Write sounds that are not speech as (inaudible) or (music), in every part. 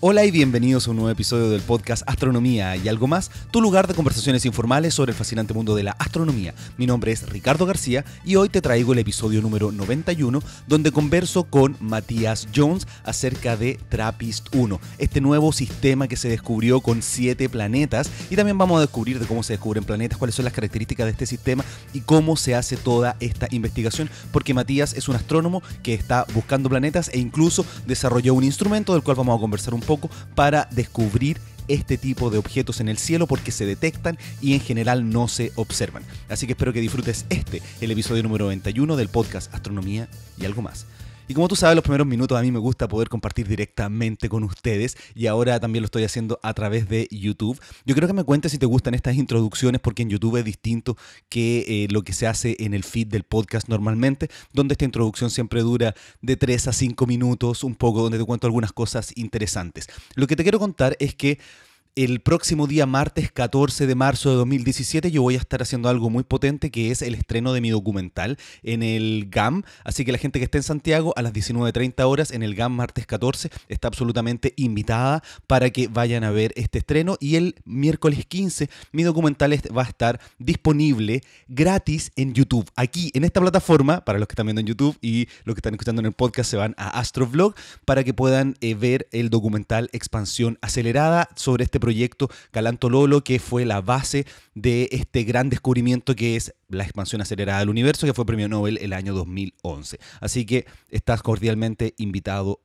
Hola y bienvenidos a un nuevo episodio del podcast Astronomía y algo más, tu lugar de conversaciones informales sobre el fascinante mundo de la astronomía. Mi nombre es Ricardo García y hoy te traigo el episodio número 91 donde converso con Matías Jones acerca de TRAPPIST-1, este nuevo sistema que se descubrió con siete planetas y también vamos a descubrir de cómo se descubren planetas, cuáles son las características de este sistema y cómo se hace toda esta investigación, porque Matías es un astrónomo que está buscando planetas e incluso desarrolló un instrumento del cual vamos a conversar un poco para descubrir este tipo de objetos en el cielo porque se detectan y en general no se observan. Así que espero que disfrutes este, el episodio número 91 del podcast Astronomía y algo más. Y como tú sabes, los primeros minutos a mí me gusta poder compartir directamente con ustedes y ahora también lo estoy haciendo a través de YouTube. Yo creo que me cuentes si te gustan estas introducciones porque en YouTube es distinto que eh, lo que se hace en el feed del podcast normalmente, donde esta introducción siempre dura de 3 a 5 minutos, un poco donde te cuento algunas cosas interesantes. Lo que te quiero contar es que el próximo día martes 14 de marzo de 2017 yo voy a estar haciendo algo muy potente que es el estreno de mi documental en el GAM. Así que la gente que esté en Santiago a las 19.30 horas en el GAM martes 14 está absolutamente invitada para que vayan a ver este estreno. Y el miércoles 15 mi documental va a estar disponible gratis en YouTube. Aquí en esta plataforma, para los que están viendo en YouTube y los que están escuchando en el podcast se van a Astrovlog para que puedan eh, ver el documental Expansión Acelerada sobre este proyecto proyecto Galanto Lolo, que fue la base de este gran descubrimiento que es la expansión acelerada del universo, que fue premio Nobel el año 2011. Así que estás cordialmente invitado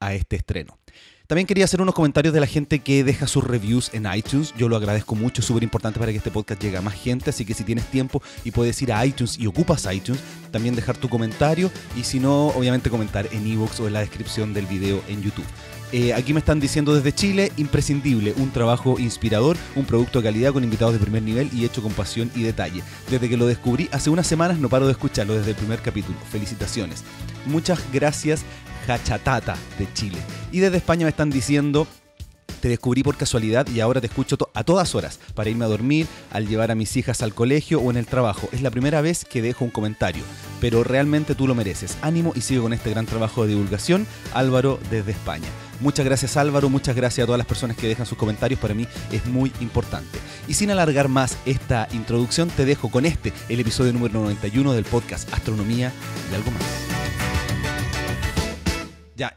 a este estreno. También quería hacer unos comentarios de la gente que deja sus reviews en iTunes. Yo lo agradezco mucho, es súper importante para que este podcast llegue a más gente. Así que si tienes tiempo y puedes ir a iTunes y ocupas iTunes, también dejar tu comentario. Y si no, obviamente comentar en iVoox o en la descripción del video en YouTube. Eh, aquí me están diciendo desde Chile, imprescindible, un trabajo inspirador, un producto de calidad con invitados de primer nivel y hecho con pasión y detalle. Desde que lo descubrí hace unas semanas no paro de escucharlo desde el primer capítulo. Felicitaciones. Muchas gracias, Hachatata de Chile. Y desde España me están diciendo te descubrí por casualidad y ahora te escucho a todas horas, para irme a dormir, al llevar a mis hijas al colegio o en el trabajo. Es la primera vez que dejo un comentario, pero realmente tú lo mereces. Ánimo y sigue con este gran trabajo de divulgación, Álvaro desde España. Muchas gracias Álvaro, muchas gracias a todas las personas que dejan sus comentarios, para mí es muy importante. Y sin alargar más esta introducción, te dejo con este, el episodio número 91 del podcast Astronomía y algo más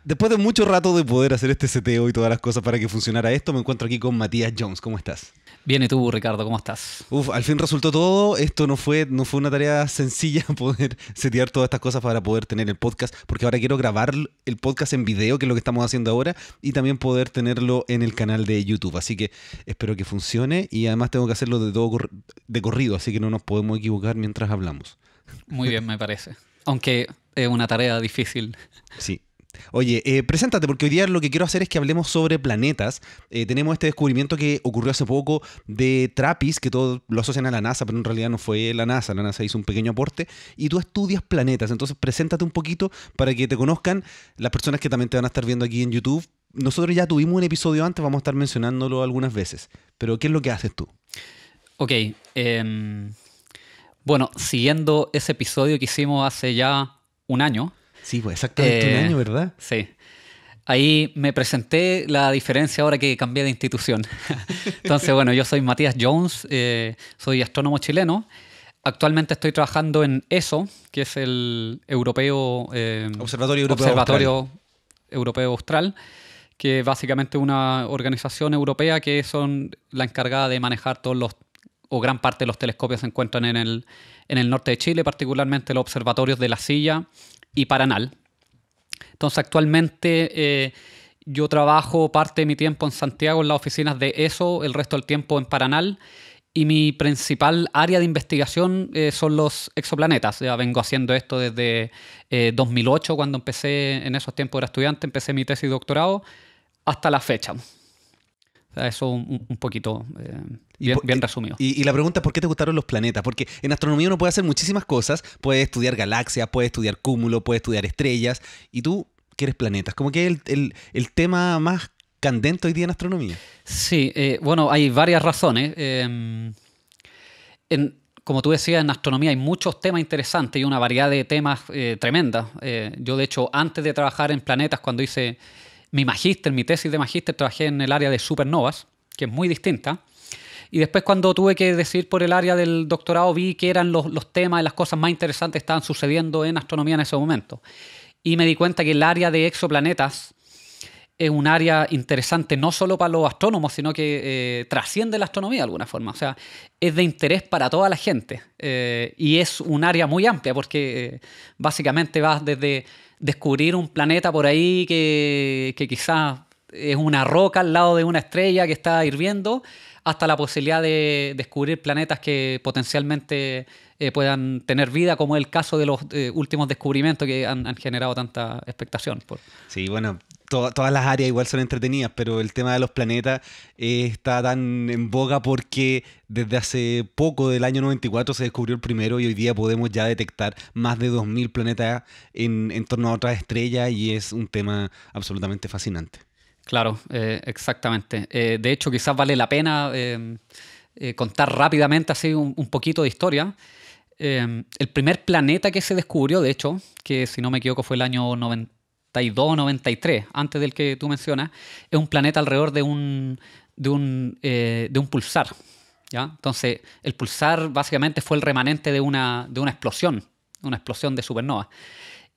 después de mucho rato de poder hacer este seteo y todas las cosas para que funcionara esto, me encuentro aquí con Matías Jones. ¿Cómo estás? Bien, tú, Ricardo? ¿Cómo estás? Uf, al fin resultó todo. Esto no fue, no fue una tarea sencilla (laughs) poder setear todas estas cosas para poder tener el podcast, porque ahora quiero grabar el podcast en video, que es lo que estamos haciendo ahora, y también poder tenerlo en el canal de YouTube. Así que espero que funcione y además tengo que hacerlo de todo de corrido, así que no nos podemos equivocar mientras hablamos. Muy bien, me parece. Aunque es una tarea difícil. Sí, Oye, eh, preséntate, porque hoy día lo que quiero hacer es que hablemos sobre planetas. Eh, tenemos este descubrimiento que ocurrió hace poco de Trappist, que todos lo asocian a la NASA, pero en realidad no fue la NASA. La NASA hizo un pequeño aporte. Y tú estudias planetas, entonces preséntate un poquito para que te conozcan las personas que también te van a estar viendo aquí en YouTube. Nosotros ya tuvimos un episodio antes, vamos a estar mencionándolo algunas veces. Pero, ¿qué es lo que haces tú? Ok. Em, bueno, siguiendo ese episodio que hicimos hace ya un año, Sí, pues exactamente un eh, año, ¿verdad? Sí. Ahí me presenté la diferencia ahora que cambié de institución. (laughs) Entonces, bueno, yo soy Matías Jones, eh, soy astrónomo chileno. Actualmente estoy trabajando en ESO, que es el europeo, eh, Observatorio Europeo, Observatorio Austral. europeo Austral que básicamente una organización europea que son la encargada de manejar todos los o gran parte de los telescopios se encuentran en el, en el norte de Chile, particularmente los observatorios de La Silla, y Paranal. Entonces actualmente eh, yo trabajo parte de mi tiempo en Santiago en las oficinas de ESO, el resto del tiempo en Paranal y mi principal área de investigación eh, son los exoplanetas. Ya vengo haciendo esto desde 2008, eh, cuando empecé, en esos tiempos era estudiante, empecé mi tesis y doctorado, hasta la fecha. Eso un, poquito eh, bien, eh, resumido. Y, la pregunta es por qué te gustaron los planetas. Porque en astronomía uno puede hacer muchísimas cosas. Puede estudiar galaxias, puede estudiar cúmulos, puede estudiar estrellas. Y tú quieres planetas. Como que es el, tema más candente hoy día en astronomía. Sí, eh, bueno, hay varias razones. Em, como tú decías, en astronomía hay muchos temas interesantes y una variedad de temas tremendas. yo, de hecho, antes de trabajar en planetas, cuando hice mi magíster, mi tesis de magíster, trabajé en el área de supernovas, que es muy distinta. Y después cuando tuve que decidir por el área del doctorado vi que eran los, temas y las cosas más interesantes que estaban sucediendo en astronomía en ese momento. Y me di cuenta que el área de exoplanetas es un área interesante no solo para los astrónomos, sino que eh, trasciende la astronomía de alguna forma. O sea, es de interés para toda la gente eh, y es un área muy amplia porque eh, básicamente vas desde descubrir un planeta por ahí que, quizás es una roca al lado de una estrella que está hirviendo, hasta la posibilidad de descubrir planetas que potencialmente eh, puedan tener vida, como es el caso de los eh, últimos descubrimientos que han, generado tanta expectación. Sí, bueno, todas las áreas igual son entretenidas, pero el tema de los planetas eh, está tan en boga porque desde hace poco, del año 94, se descubrió el primero y hoy día podemos ya detectar más de 2.000 planetas en, torno a otras estrellas y es un tema absolutamente fascinante. Claro, eh, exactamente. Eh, de hecho, quizás vale la pena contar rápidamente así un, poquito de historia. el primer planeta que se descubrió, de hecho, que si no me equivoco fue el año 90, 92, 93, antes del que tú mencionas, es un planeta alrededor de un, de un, eh, de un pulsar. ¿ya? Entonces, el pulsar básicamente fue el remanente de una, de una explosión, una explosión de supernova.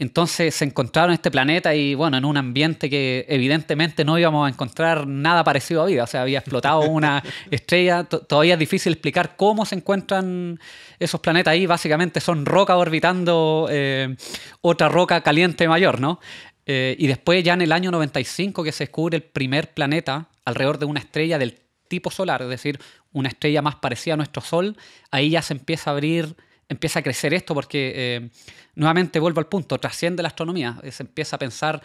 Entonces se encontraron este planeta y bueno, en un ambiente que evidentemente no íbamos a encontrar nada parecido a vida. O sea, había explotado una (laughs) estrella. todavía es difícil explicar cómo se encuentran esos planetas ahí. Básicamente son rocas orbitando eh, otra roca caliente mayor, ¿no? Eh, y después ya en el año 95 que se descubre el primer planeta alrededor de una estrella del tipo solar, es decir, una estrella más parecida a nuestro Sol, ahí ya se empieza a abrir, empieza a crecer esto porque eh, nuevamente vuelvo al punto, trasciende la astronomía, eh, se empieza a pensar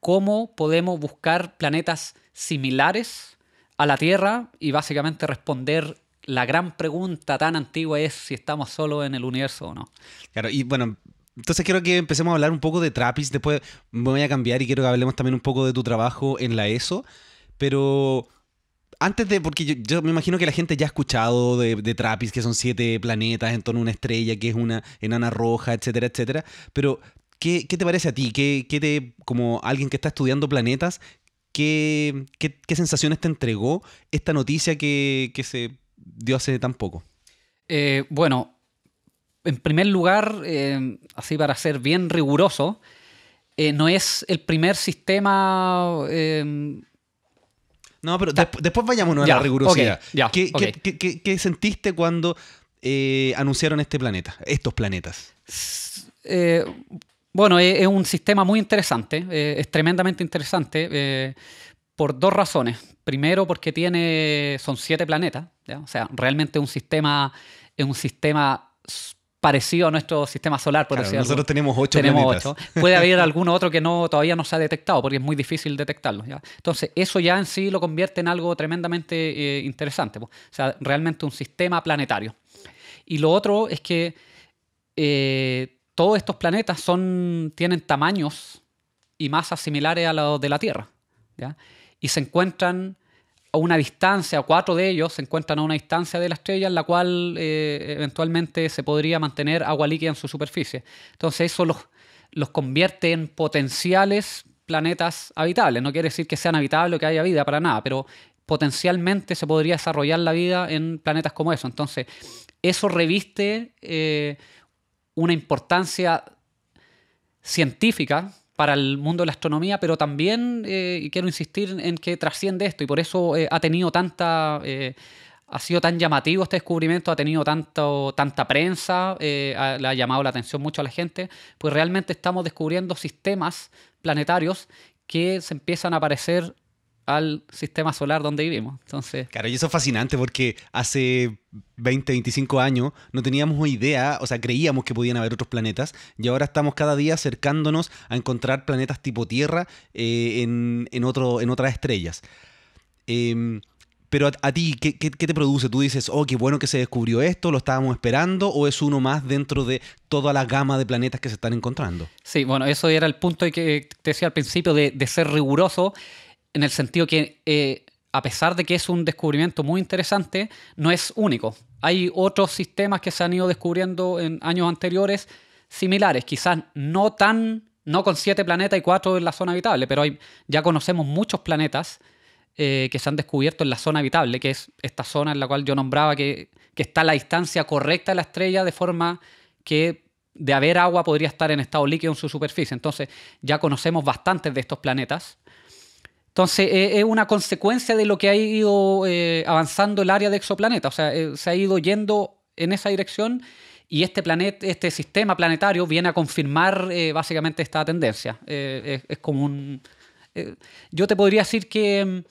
cómo podemos buscar planetas similares a la Tierra y básicamente responder la gran pregunta tan antigua es si estamos solo en el universo o no. Claro, y bueno, entonces quiero que empecemos a hablar un poco de Trappist, después me voy a cambiar y quiero que hablemos también un poco de tu trabajo en la ESO, pero antes de, porque yo, me imagino que la gente ya ha escuchado de, de Trappist, que son siete planetas en torno a una estrella, que es una enana roja, etcétera, etcétera, pero ¿qué, te parece a ti? ¿Qué, te, como alguien que está estudiando planetas, qué, qué, sensaciones te entregó esta noticia que, que se dio hace tan poco? Eh, bueno, en primer lugar, eh, así para ser bien riguroso, eh, no es el primer sistema... Eh, no, pero después vayámonos a la rigurosidad. ¿Qué, sentiste cuando anunciaron este planeta, estos planetas? bueno, es, un sistema muy interesante, es tremendamente interesante por dos razones. Primero, porque tiene, son siete planetas, o sea, realmente un sistema, es un sistema parecido a nuestro sistema solar, por claro, Nosotros tenemos ocho tenemos planetas. Puede haber alguno otro que no, todavía no se ha detectado, porque es muy difícil detectarlo. ¿ya? Entonces, eso ya en sí lo convierte en algo tremendamente eh, interesante. O sea, realmente un sistema planetario. Y lo otro es que eh, todos estos planetas son, tienen tamaños y masas similares a los de la Tierra. Y se encuentran a una distancia, cuatro de ellos se encuentran a una distancia de la estrella en la cual eh, eventualmente se podría mantener agua líquida en su superficie. Entonces eso los, los convierte en potenciales planetas habitables. No quiere decir que sean habitables o que haya vida para nada, pero potencialmente se podría desarrollar la vida en planetas como eso. Entonces, eso reviste eh, una importancia científica para el mundo de la astronomía, pero también, eh, y quiero insistir en que trasciende esto y por eso eh, ha tenido tanta... Eh, ha sido tan llamativo este descubrimiento, ha tenido tanto, tanta prensa, le ha llamado la atención mucho a la gente, pues realmente estamos descubriendo sistemas planetarios que se empiezan a aparecer al sistema solar donde vivimos. Entonces, claro, y eso es fascinante porque hace 20, 25 años no teníamos idea, o sea, creíamos que podían haber otros planetas y ahora estamos cada día acercándonos a encontrar planetas tipo Tierra eh, en, otro, en otras estrellas. Em, pero a, ti, ¿qué, te produce? ¿Tú dices, oh, qué bueno que se descubrió esto, lo estábamos esperando, o es uno más dentro de toda la gama de planetas que se están encontrando? Sí, bueno, eso era el punto que te decía al principio de ser riguroso en el sentido que, eh, a pesar de que es un descubrimiento muy interesante, no es único. Hay otros sistemas que se han ido descubriendo en años anteriores similares, quizás no tan, no con siete planetas y cuatro en la zona habitable, pero hay, ya conocemos muchos planetas eh, que se han descubierto en la zona habitable, que es esta zona en la cual yo nombraba que, que está a la distancia correcta de la estrella de forma que de haber agua podría estar en estado líquido en su superficie. Entonces ya conocemos bastantes de estos planetas entonces, eh, es una consecuencia de lo que ha ido eh, avanzando el área de exoplaneta. O sea, eh, se ha ido yendo en esa dirección y este, planeta, este sistema planetario viene a confirmar básicamente esta tendencia. es, como un. yo te podría decir que mm,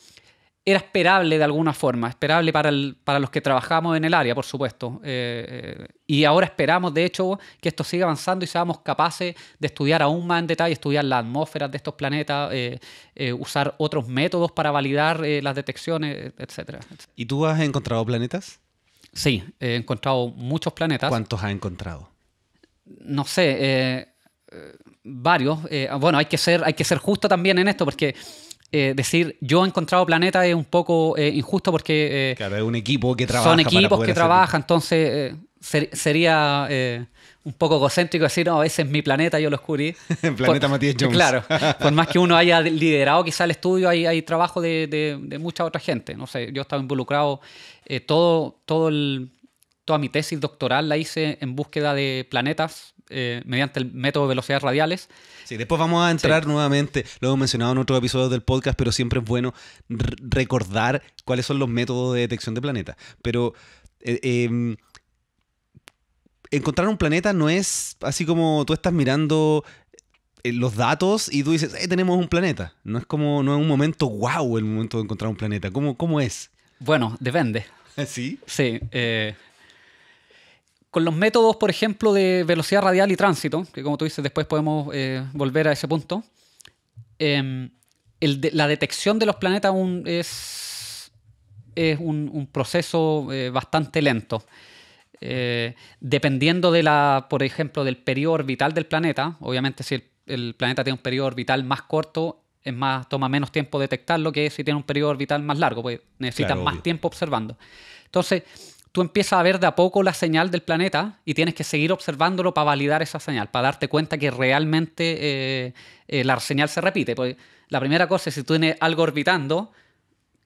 era esperable de alguna forma, esperable para, para los que trabajamos en el área, por supuesto. Eh, eh, y ahora esperamos, de hecho, que esto siga avanzando y seamos capaces de estudiar aún más en detalle, estudiar las atmósferas de estos planetas, eh, usar otros métodos para validar las detecciones, etcétera, ¿Y tú has encontrado planetas? Sí, he encontrado muchos planetas. ¿Cuántos has encontrado? No sé varios. bueno, hay que, ser, hay que ser justo también en esto, porque eh, decir yo he encontrado planeta es un poco eh, injusto porque... Eh, un equipo que trabaja. Son equipos que trabajan, entonces sería un poco egocéntrico decir, no, ese es mi planeta, yo lo descubrí. (laughs) planeta por, Matías Jones. Claro, (laughs) por más que uno haya liderado quizá el estudio, hay, hay trabajo de, de, mucha otra gente. No sé, yo estaba involucrado, todo, todo toda mi tesis doctoral la hice en búsqueda de planetas eh, mediante el método de velocidades radiales. Sí, después vamos a entrar nuevamente, lo hemos mencionado en otros episodios del podcast, pero siempre es bueno recordar cuáles son los métodos de detección de planetas. Pero eh, em, encontrar un planeta no es así como tú estás mirando eh, los datos y tú dices, eh, tenemos un planeta. No es como, no es un momento wow el momento de encontrar un planeta. ¿Cómo, cómo es? Bueno, depende. (laughs) ¿Sí? Sí con los métodos, por ejemplo, de velocidad radial y tránsito, que como tú dices, después podemos eh, volver a ese punto, em, la detección de los planetas es, un, proceso eh, bastante lento. Eh, dependiendo de la, por ejemplo, del periodo orbital del planeta, obviamente si el, planeta tiene un periodo orbital más corto, es más, toma menos tiempo detectarlo que si tiene un periodo orbital más largo, pues necesita más tiempo observando. Entonces, tú empiezas a ver de a poco la señal del planeta y tienes que seguir observándolo para validar esa señal, para darte cuenta que realmente eh, eh, la señal se repite. Pues la primera cosa es si tú tienes algo orbitando,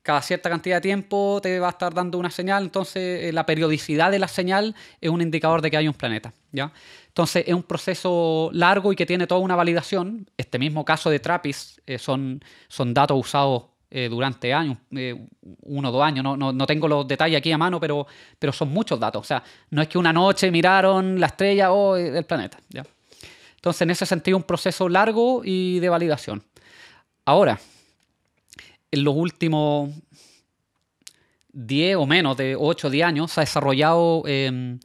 cada cierta cantidad de tiempo te va a estar dando una señal, entonces eh, la periodicidad de la señal es un indicador de que hay un planeta. ¿ya? Entonces es un proceso largo y que tiene toda una validación. Este mismo caso de TRAPPIST son, son datos usados eh, durante años, eh, uno o dos años, no, tengo los detalles aquí a mano, pero, pero son muchos datos. O sea, no es que una noche miraron la estrella o oh, eh, el planeta. Entonces, en ese sentido, un proceso largo y de validación. Ahora, en los últimos 10 o menos de 8 o 10 años se ha desarrollado em,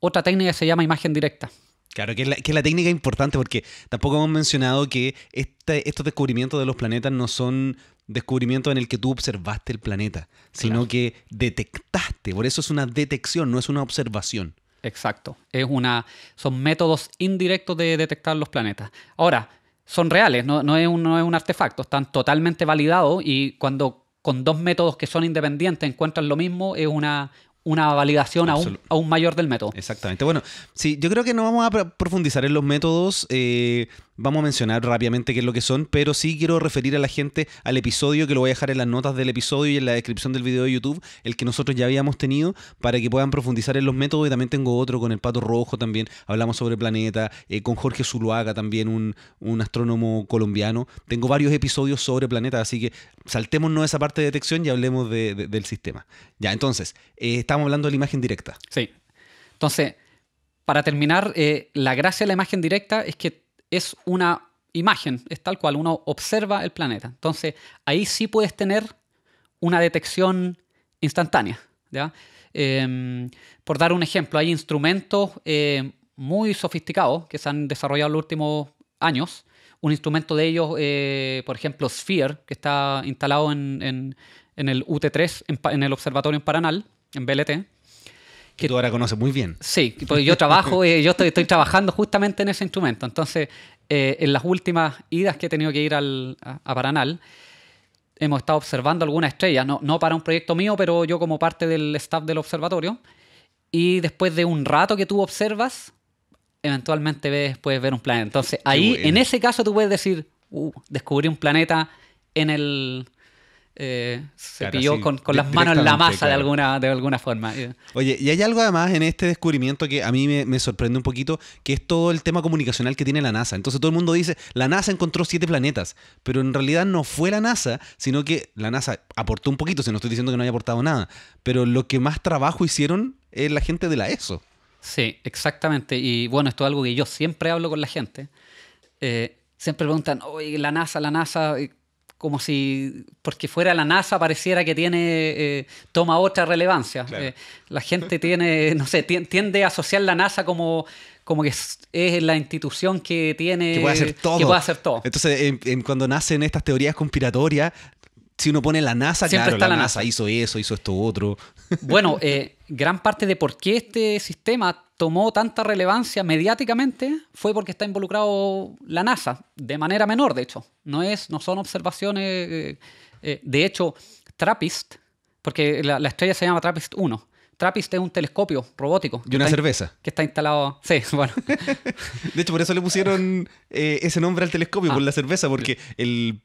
otra técnica que se llama imagen directa. Claro, que es, la, técnica importante porque tampoco hemos mencionado que este, estos descubrimientos de los planetas no son descubrimiento en el que tú observaste el planeta, sino que detectaste. Por eso es una detección, no es una observación. Exacto. Es una, son métodos indirectos de detectar los planetas. Ahora, son reales, no, es, un, no es un artefacto, están totalmente validados y cuando con dos métodos que son independientes encuentran lo mismo, es una, una validación aún, aún, mayor del método. Exactamente. Bueno, sí, yo creo que no vamos a profundizar en los métodos. Eh, vamos a mencionar rápidamente qué es lo que son, pero sí quiero referir a la gente al episodio que lo voy a dejar en las notas del episodio y en la descripción del video de YouTube, el que nosotros ya habíamos tenido, para que puedan profundizar en los métodos. Y también tengo otro con el Pato Rojo también. Hablamos sobre planeta, eh, con Jorge Zuluaga también, un, astrónomo colombiano. Tengo varios episodios sobre planeta, así que saltémonos esa parte de detección y hablemos del sistema. Ya, entonces, eh, estamos hablando de la imagen directa. Sí. Entonces, para terminar, eh, la gracia de la imagen directa es que es una imagen, es tal cual, uno observa el planeta. Entonces, ahí sí puedes tener una detección instantánea. Em, por dar un ejemplo, hay instrumentos eh, muy sofisticados que se han desarrollado en los últimos años. Un instrumento de ellos, eh, por ejemplo, Sphere, que está instalado en, el UT3, en, en el observatorio en Paranal, en BLT. Que tú ahora conoces muy bien. Sí, pues yo trabajo, (laughs) eh, yo estoy, trabajando justamente en ese instrumento. Entonces, eh, en las últimas idas que he tenido que ir al, a, Paranal, hemos estado observando alguna estrella no, para un proyecto mío, pero yo como parte del staff del observatorio. Y después de un rato que tú observas, eventualmente ves, puedes ver un planeta. Entonces, ahí, en ese caso, tú puedes decir, uh, descubrí un planeta en el, eh, se pilló con, las manos en la masa de, alguna, de alguna forma. Oye, y hay algo además en este descubrimiento que a mí me, sorprende un poquito, que es todo el tema comunicacional que tiene la NASA. Entonces todo el mundo dice, la NASA encontró siete planetas, pero en realidad no fue la NASA, sino que la NASA aportó un poquito, si no estoy diciendo que no haya aportado nada, pero lo que más trabajo hicieron es la gente de la ESO. Sí, exactamente. Y bueno, esto es algo que yo siempre hablo con la gente. Eh, siempre preguntan, oye, la NASA, la NASA, como si porque fuera la NASA pareciera que tiene eh, toma otra relevancia. Eh, la gente (laughs) tiene, no sé, tiende a asociar la NASA como como que es, la institución que tiene que puede hacer todo. hacer todo. Entonces, cuando nacen estas teorías conspiratorias, si uno pone la NASA, claro, está la, NASA. hizo eso, hizo esto otro. (laughs) Bueno, eh, gran parte de por qué este sistema tomó tanta relevancia mediáticamente fue porque está involucrado la NASA, de manera menor, de hecho. No, es, no son observaciones. Eh, eh, de hecho, TRAPPIST, porque la, estrella se llama TRAPPIST 1. TRAPPIST es un telescopio robótico. Y una cerveza. que está instalado. Sí, (laughs) bueno. (laughs) de hecho, por eso le pusieron ese nombre al telescopio, ah. por la cerveza, porque el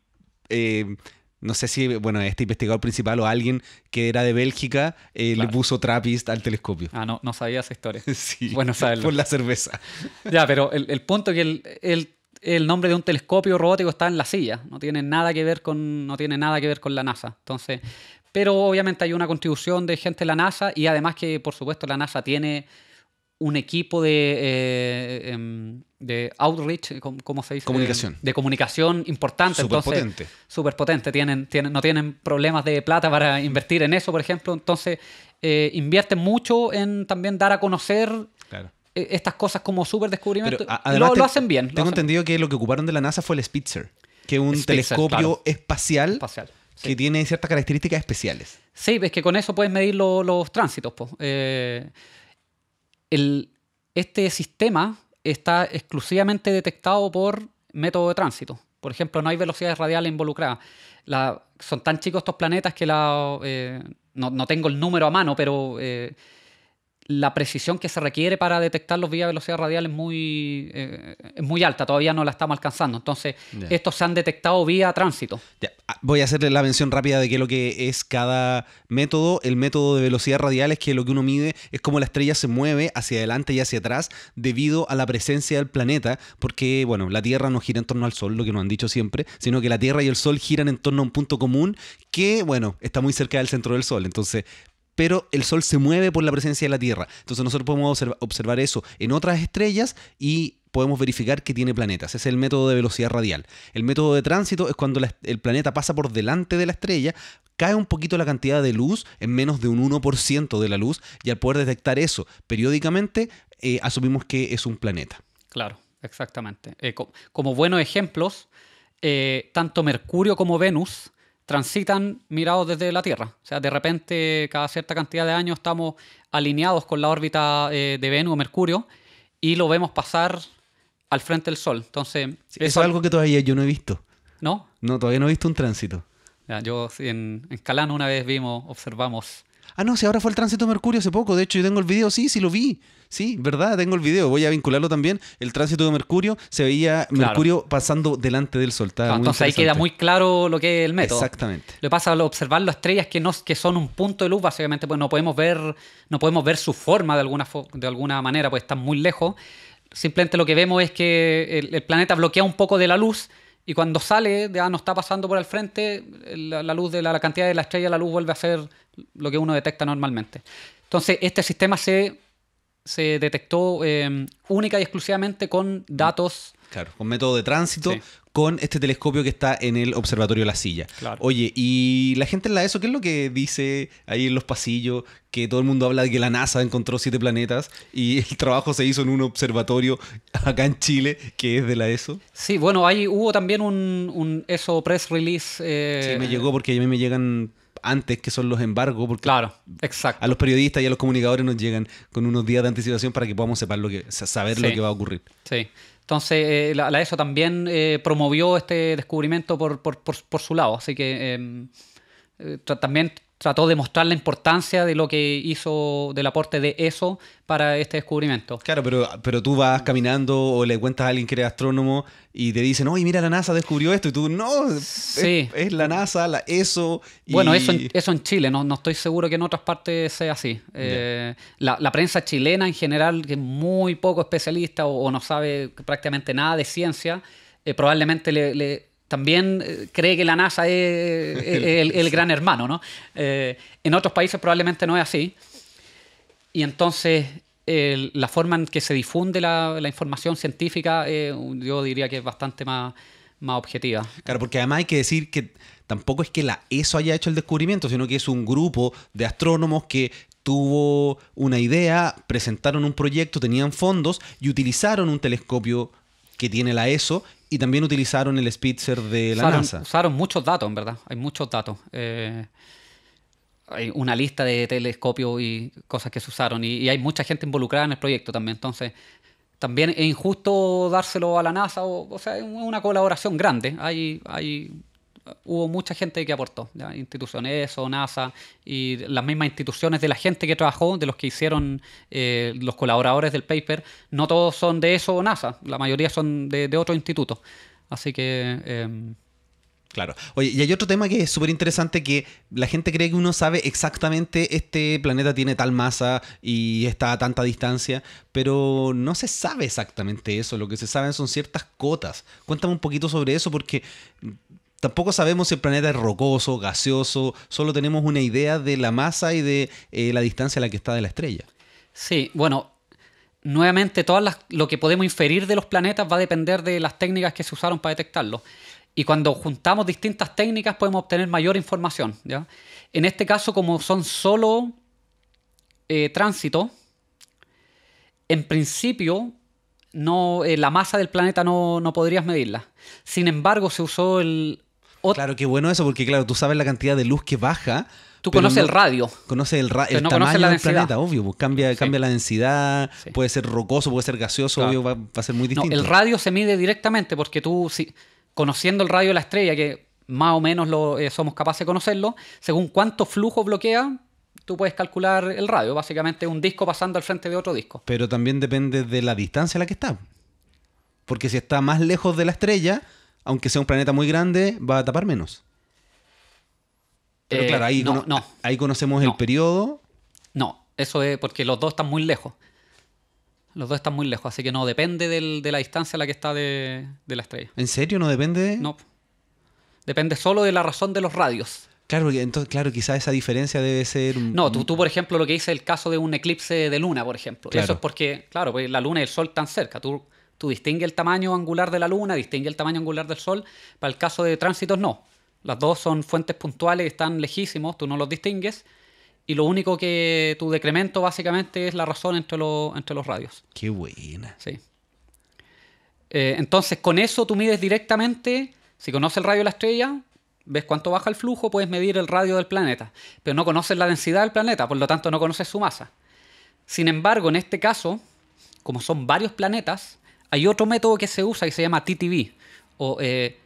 no sé si, bueno, este investigador principal o alguien que era de Bélgica eh, le puso Trappist al telescopio. Ah, no, no sabía esa historia. (laughs) sí, bueno Por la cerveza. (laughs) ya, pero el, punto es que el, nombre de un telescopio robótico está en la silla, no tiene nada que ver con, no tiene nada que ver con la NASA. Entonces, pero obviamente hay una contribución de gente de la NASA y además que, por supuesto, la NASA tiene un equipo de, eh, em, de outreach, eh, ¿cómo se dice? Comunicación. De comunicación importante. Súper potente. Súper potente. Tienen, tienen, no tienen problemas de plata para invertir en eso, por ejemplo. Entonces, eh, invierten mucho en también dar a conocer estas cosas como súper descubrimiento. lo, hacen bien. Tengo entendido que lo que ocuparon de la NASA fue el Spitzer, que es un telescopio espacial. que tiene ciertas características especiales. Sí, es que con eso puedes medir los tránsitos. Pues este sistema está exclusivamente detectado por método de tránsito. Por ejemplo, no hay velocidades radiales involucradas. son tan chicos estos planetas que la, eh, no, tengo el número a mano, pero eh, la precisión que se requiere para detectar los vía velocidad radial eh, eh, es muy, muy alta, todavía no la estamos alcanzando. Entonces, estos se han detectado vía tránsito. Ah, voy a hacerle la mención rápida de qué es lo que es cada método. El método de velocidad radial es que lo que uno mide es cómo la estrella se mueve hacia adelante y hacia atrás debido a la presencia del planeta, porque, bueno, la Tierra no gira en torno al Sol, lo que nos han dicho siempre, sino que la Tierra y el Sol giran en torno a un punto común que, bueno, está muy cerca del centro del Sol. Entonces, pero el Sol se mueve por la presencia de la Tierra. Entonces nosotros podemos observar eso en otras estrellas y podemos verificar que tiene planetas. Es el método de velocidad radial. El método de tránsito es cuando el planeta pasa por delante de la estrella, cae un poquito la cantidad de luz, en menos de un 1% de la luz, y al poder detectar eso periódicamente, eh, asumimos que es un planeta. Claro, exactamente. Eh, como, buenos ejemplos, eh, tanto Mercurio como Venus transitan mirados desde la Tierra. O sea, de repente, cada cierta cantidad de años estamos alineados con la órbita eh, de Venus o Mercurio y lo vemos pasar al frente del Sol. Entonces, eso es algo que todavía yo no he visto. ¿No? No, todavía no he visto un tránsito. yo en, en una vez vimos, observamos Ah, no, si ahora fue el tránsito de Mercurio hace poco. De hecho, yo tengo el video. Sí, sí, lo vi. Sí, ¿verdad? Tengo el video. Voy a vincularlo también. El tránsito de Mercurio se veía Mercurio pasando delante del Sol. entonces ahí queda muy claro lo que es el método. Exactamente. Lo que pasa al observar las estrellas que, no, que son un punto de luz, básicamente, pues no podemos ver, no podemos ver su forma de alguna, de alguna manera, pues están muy lejos. Simplemente lo que vemos es que el, planeta bloquea un poco de la luz. Y cuando sale, ya no está pasando por el frente, la, luz de la, la, cantidad de la estrella, la luz vuelve a ser lo que uno detecta normalmente. Entonces, este sistema se, se detectó em, única y exclusivamente con datos. Claro, con método de tránsito, con este telescopio que está en el Observatorio La Silla. Oye, y la gente en la ESO, ¿qué es lo que dice ahí en los pasillos? Que todo el mundo habla de que la NASA encontró siete planetas y el trabajo se hizo en un observatorio acá en Chile, que es de la ESO. Sí, bueno, ahí hubo también un, ESO press release. Eh, sí, me llegó porque a mí me llegan antes, que son los embargos, porque claro, exacto. a los periodistas y a los comunicadores nos llegan con unos días de anticipación para que podamos lo que, saber lo que va a ocurrir. Sí. Entonces, eh, la, ESO también eh, promovió este descubrimiento por, su lado, así que em, eh, también trató de mostrar la importancia de lo que hizo, del aporte de eso para este descubrimiento. Claro, pero, pero tú vas caminando o le cuentas a alguien que eres astrónomo y te dicen, oye, mira, la NASA descubrió esto, y tú, no, es, la NASA, la ESO. Bueno, eso en, eso en Chile, no, no, estoy seguro que en otras partes sea así. Eh, la, prensa chilena en general, que es muy poco especialista o, no sabe prácticamente nada de ciencia, eh, probablemente le también eh, cree que la NASA es, (laughs) el, gran hermano, ¿no? Eh, en otros países probablemente no es así. Y entonces la forma en que se difunde la, información científica, eh, yo diría que es bastante más, más objetiva. Claro, porque además hay que decir que tampoco es que la ESO haya hecho el descubrimiento, sino que es un grupo de astrónomos que tuvo una idea, presentaron un proyecto, tenían fondos y utilizaron un telescopio que tiene la ESO y también utilizaron el Spitzer de la NASA. Usaron muchos datos, en verdad. Hay muchos datos. Eh, hay una lista de telescopios y cosas que se usaron. Y, hay mucha gente involucrada en el proyecto también. Entonces, también es injusto dárselo a la NASA. O, o sea, es una colaboración grande. Hay, hay hubo mucha gente que aportó, instituciones, ESO, NASA y las mismas instituciones de la gente que trabajó, de los que hicieron eh, los colaboradores del paper. No todos son de ESO o NASA, la mayoría son de, otro instituto, Así que... Em, claro. Oye, y hay otro tema que es súper interesante que la gente cree que uno sabe exactamente este planeta tiene tal masa y está a tanta distancia, pero no se sabe exactamente eso. Lo que se saben son ciertas cotas. Cuéntame un poquito sobre eso porque Tampoco sabemos si el planeta es rocoso, gaseoso, solo tenemos una idea de la masa y de eh, la distancia a la que está de la estrella. Sí, bueno, nuevamente todo lo que podemos inferir de los planetas va a depender de las técnicas que se usaron para detectarlo. Y cuando juntamos distintas técnicas podemos obtener mayor información. En este caso, como son solo eh, tránsito, en principio no, eh, la masa del planeta no, no podrías medirla. Sin embargo, se usó el claro, qué bueno eso, porque claro, tú sabes la cantidad de luz que baja. Tú conoces el radio. Conoces el, radio, tamaño la del planeta, obvio. Pues, cambia, cambia la densidad, puede ser rocoso, puede ser gaseoso, obvio, va, a ser muy distinto. el radio se mide directamente porque tú, conociendo el radio de la estrella, que más o menos lo, eh, somos capaces de conocerlo, según cuánto flujo bloquea, tú puedes calcular el radio. Básicamente un disco pasando al frente de otro disco. Pero también depende de la distancia a la que está. Porque si está más lejos de la estrella, aunque sea un planeta muy grande, va a tapar menos. Pero eh, claro, ahí, no, conocemos el periodo. No, eso es porque los dos están muy lejos. Los dos están muy lejos, así que no depende de la distancia a la que está de, la estrella. ¿En serio? ¿No depende? No. Depende solo de la razón de los radios. Claro, entonces, claro, quizás esa diferencia debe ser. no, tú, por ejemplo, lo que dice el caso de un eclipse de luna, por ejemplo. Eso es porque, claro, pues la luna y el sol están cerca. Tú Tú distingues el tamaño angular de la Luna, distingues el tamaño angular del Sol. Para el caso de tránsitos, no. Las dos son fuentes puntuales, están lejísimos, tú no los distingues. Y lo único que tu decremento básicamente es la razón entre, entre los radios. Qué buena. Sí. Eh, entonces, con eso tú mides directamente, si conoces el radio de la estrella, ves cuánto baja el flujo, puedes medir el radio del planeta, pero no conoces la densidad del planeta, por lo tanto no conoces su masa. Sin embargo, en este caso, como son varios planetas, hay otro método que se usa que se llama TTV o eh,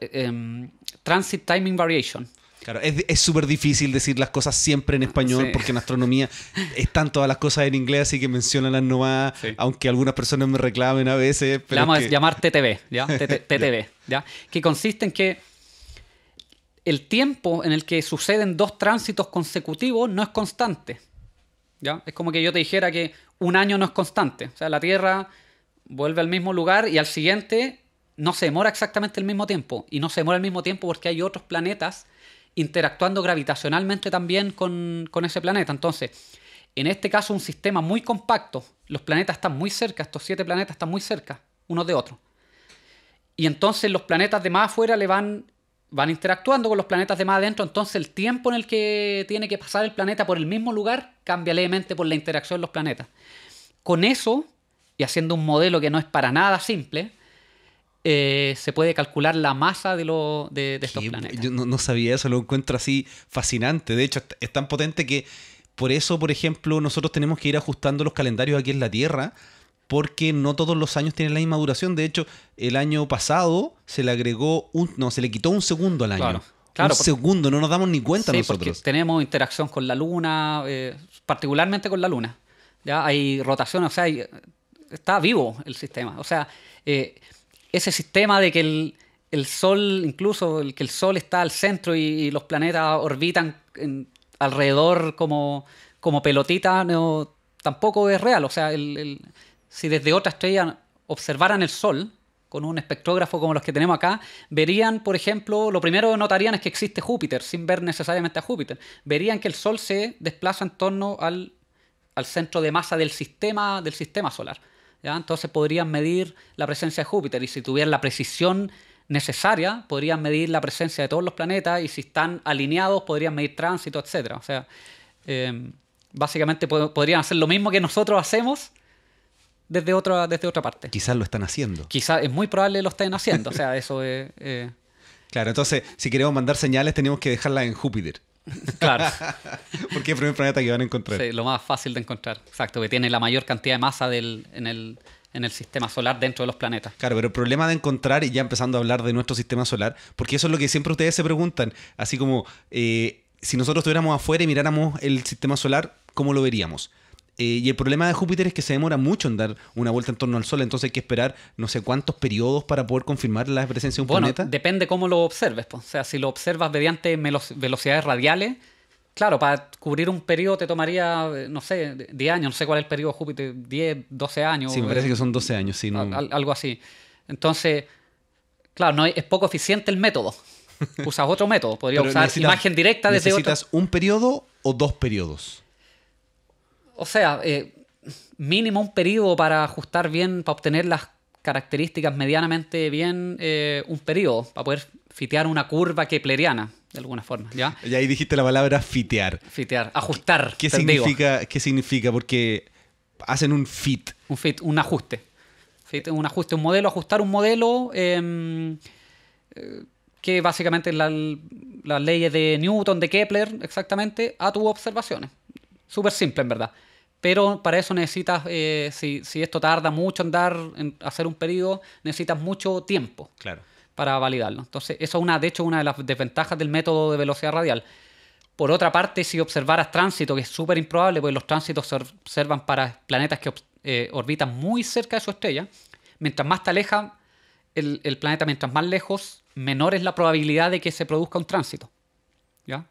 em, Transit Timing Variation. Claro, es súper difícil decir las cosas siempre en ah, español porque en astronomía están todas las cosas en inglés, así que mencionan nomás, aunque algunas personas me reclamen a veces. Pero vamos a llamar TTV, ¿ya? (laughs) TTV, ¿ya? Que consiste en que el tiempo en el que suceden dos tránsitos consecutivos no es constante. ¿ya? Es como que yo te dijera que un año no es constante. O sea, la Tierra vuelve al mismo lugar y al siguiente no se demora exactamente el mismo tiempo. Y no se demora el mismo tiempo porque hay otros planetas interactuando gravitacionalmente también con, ese planeta. Entonces, en este caso, un sistema muy compacto. Los planetas están muy cerca, estos siete planetas están muy cerca, unos de otros. Y entonces los planetas de más afuera le van, van interactuando con los planetas de más adentro. Entonces el tiempo en el que tiene que pasar el planeta por el mismo lugar cambia levemente por la interacción de los planetas. Con eso y haciendo un modelo que no es para nada simple, eh, se puede calcular la masa de, lo, de, estos planetas. Yo no, sabía eso, lo encuentro así fascinante. De hecho, es tan potente que por eso, por ejemplo, nosotros tenemos que ir ajustando los calendarios aquí en la Tierra, porque no todos los años tienen la misma duración. De hecho, el año pasado se le agregó un, no, se le quitó un segundo al año. Claro. un segundo, no nos damos ni cuenta nosotros. tenemos interacción con la luna, eh, particularmente con la luna. ¿ya? Hay rotación, o sea, hay, está vivo el sistema. O sea, eh, ese sistema de que el, sol, incluso el que el sol está al centro y, los planetas orbitan alrededor como, pelotitas, no, tampoco es real. O sea, si desde otra estrella observaran el sol con un espectrógrafo como los que tenemos acá, verían, por ejemplo, lo primero que notarían es que existe Júpiter, sin ver necesariamente a Júpiter. Verían que el Sol se desplaza en torno al, al centro de masa del sistema, del sistema solar. Entonces podrían medir la presencia de Júpiter y si tuvieran la precisión necesaria, podrían medir la presencia de todos los planetas y si están alineados, podrían medir tránsito, etc. O sea, em, básicamente podrían hacer lo mismo que nosotros hacemos desde otra, desde otra parte. Quizás lo están haciendo. Quizás es muy probable que lo estén haciendo. o sea, eso es... Eh, claro, entonces, si queremos mandar señales, tenemos que dejarlas en Júpiter. Claro. (laughs) Porque es el primer planeta que van a encontrar. Sí, lo más fácil de encontrar. Exacto, que tiene la mayor cantidad de masa en, el, sistema solar dentro de los planetas. Claro, pero el problema de encontrar, y ya empezando a hablar de nuestro sistema solar, porque eso es lo que siempre ustedes se preguntan, así como eh, si nosotros estuviéramos afuera y miráramos el sistema solar, ¿cómo lo veríamos? Eh, y el problema de Júpiter es que se demora mucho en dar una vuelta en torno al Sol, entonces hay que esperar no sé cuántos periodos para poder confirmar la presencia de un bueno, Depende cómo lo observes. O sea, si lo observas mediante velocidades radiales, claro, para cubrir un periodo te tomaría, eh, no sé, 10 años, no sé cuál es el periodo de Júpiter, 10, 12 años. Sí, me parece eh, que son 12 años, sí. algo así. Entonces, claro, es poco eficiente el método. (laughs) Usas otro método, podría usar imagen directa desde ¿Necesitas otro... un periodo o dos periodos? o sea, eh, mínimo un periodo para ajustar bien, para obtener las características medianamente bien, eh, un periodo, para poder fitear una curva kepleriana, de alguna forma, ¿ya? Y ahí dijiste la palabra fitear. Fitear, ajustar. ¿Qué, significa, ¿qué significa? Porque hacen un fit. Un fit, un ajuste. un ajuste, un modelo, ajustar un modelo em, eh, que básicamente es las leyes de Newton, de Kepler, exactamente, a tus observaciones. Súper simple, en verdad pero para eso necesitas, eh, si, esto tarda mucho en dar, en hacer un periodo, necesitas mucho tiempo para validarlo. Entonces, eso es una, de hecho, una de las desventajas del método de velocidad radial. Por otra parte, si observaras tránsito, que es súper improbable, porque los tránsitos se observan para planetas que eh, orbitan muy cerca de su estrella, mientras más te aleja el planeta, mientras más lejos, menor es la probabilidad de que se produzca un tránsito. ¿Ya?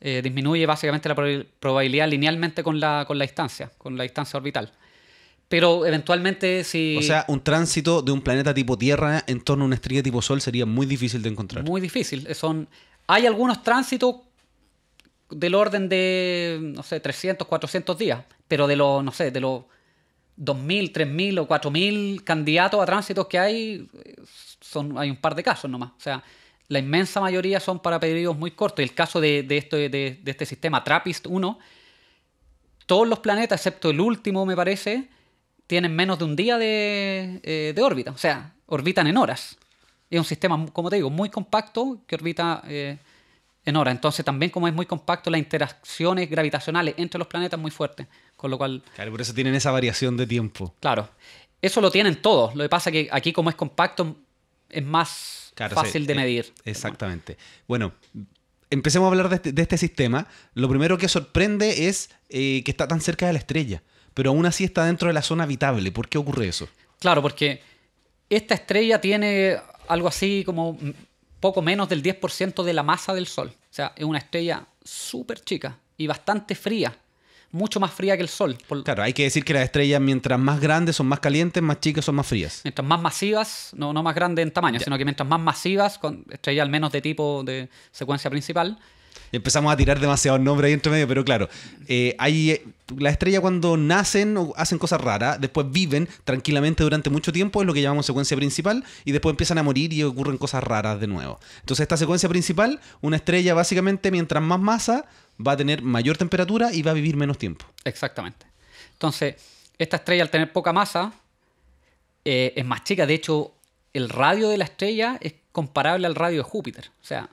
Eh, disminuye básicamente la probabilidad linealmente con la, con la distancia, con la distancia orbital. Pero eventualmente si... O sea, un tránsito de un planeta tipo Tierra en torno a una estrella tipo Sol sería muy difícil de encontrar. Muy difícil. Eh, son... Hay algunos tránsitos del orden de, no sé, 300, 400 días, pero de los, no sé, de los 2.000, 3.000 o 4.000 candidatos a tránsitos que hay, eh, son, hay un par de casos nomás. O sea, la inmensa mayoría son para periodos muy cortos. y El caso de, esto, de, este sistema Trappist 1, todos los planetas, excepto el último, me parece, tienen menos de un día eh, de, órbita. O sea, orbitan en horas. Es un sistema, como te digo, muy compacto que orbita eh, en horas. Entonces, también como es muy compacto, las interacciones gravitacionales entre los planetas muy fuertes. Con lo cual. Claro, por eso tienen esa variación de tiempo. Claro. Eso lo tienen todos. Lo que pasa es que aquí, como es compacto, es más fácil de eh, medir. Exactamente. Bueno, empecemos a hablar de este, este sistema. Lo primero que sorprende es eh, que está tan cerca de la estrella, pero aún así está dentro de la zona habitable. ¿Por qué ocurre eso? Claro, porque esta estrella tiene algo así como poco menos del 10% de la masa del Sol. O sea, es una estrella súper chica y bastante fría mucho más fría que el Sol. Claro, hay que decir que las estrellas, mientras más grandes, son más calientes, más chicas, son más frías. Mientras más masivas, no, no más grandes en tamaño, sino que mientras más masivas, con estrellas al menos de tipo de secuencia principal, empezamos a tirar demasiados nombres ahí entre medio, pero claro, eh, eh, Las hay, la estrella cuando nacen o hacen cosas raras, después viven tranquilamente durante mucho tiempo, es lo que llamamos secuencia principal, y después empiezan a morir y ocurren cosas raras de nuevo. Entonces esta secuencia principal, una estrella básicamente mientras más masa, va a tener mayor temperatura y va a vivir menos tiempo. Exactamente. Entonces, esta estrella al tener poca masa eh, es más chica. De hecho, el radio de la estrella es comparable al radio de Júpiter. O sea,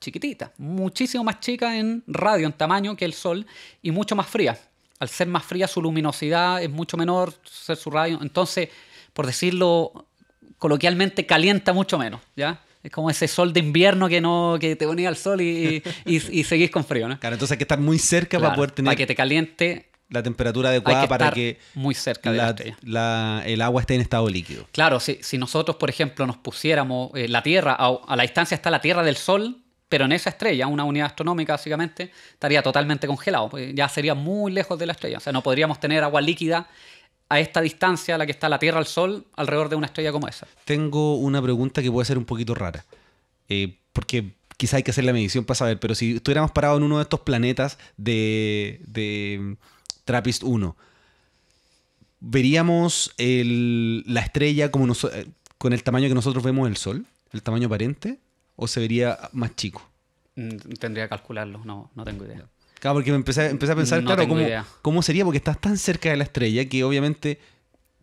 chiquitita, muchísimo más chica en radio, en tamaño que el Sol y mucho más fría. Al ser más fría su luminosidad es mucho menor, ser su radio. Entonces, por decirlo coloquialmente, calienta mucho menos. ¿ya? Es como ese sol de invierno que no que te ponía al sol y, seguís con frío, ¿no? Claro, entonces hay que estar muy cerca para poder tener... Para que te caliente la temperatura adecuada para que muy cerca de la, el agua esté en estado líquido. Claro, si, nosotros, por ejemplo, nos pusiéramos eh, la Tierra, a, a, la distancia está la Tierra del Sol, pero en esa estrella, una unidad astronómica básicamente, estaría totalmente congelado, pues, ya sería muy lejos de la estrella, o sea, no podríamos tener agua líquida a esta distancia a la que está la Tierra al Sol alrededor de una estrella como esa. Tengo una pregunta que puede ser un poquito rara, eh, porque quizá hay que hacer la medición para saber, pero si estuviéramos parados en uno de estos planetas de, de mm, Trappist 1, ¿veríamos la estrella como eh, con el tamaño que nosotros vemos el Sol, el tamaño aparente, o se vería más chico? Mm, tendría que calcularlo, no, no tengo idea. Claro, porque me empecé, empecé a pensar, claro, cómo, sería, porque estás tan cerca de la estrella que obviamente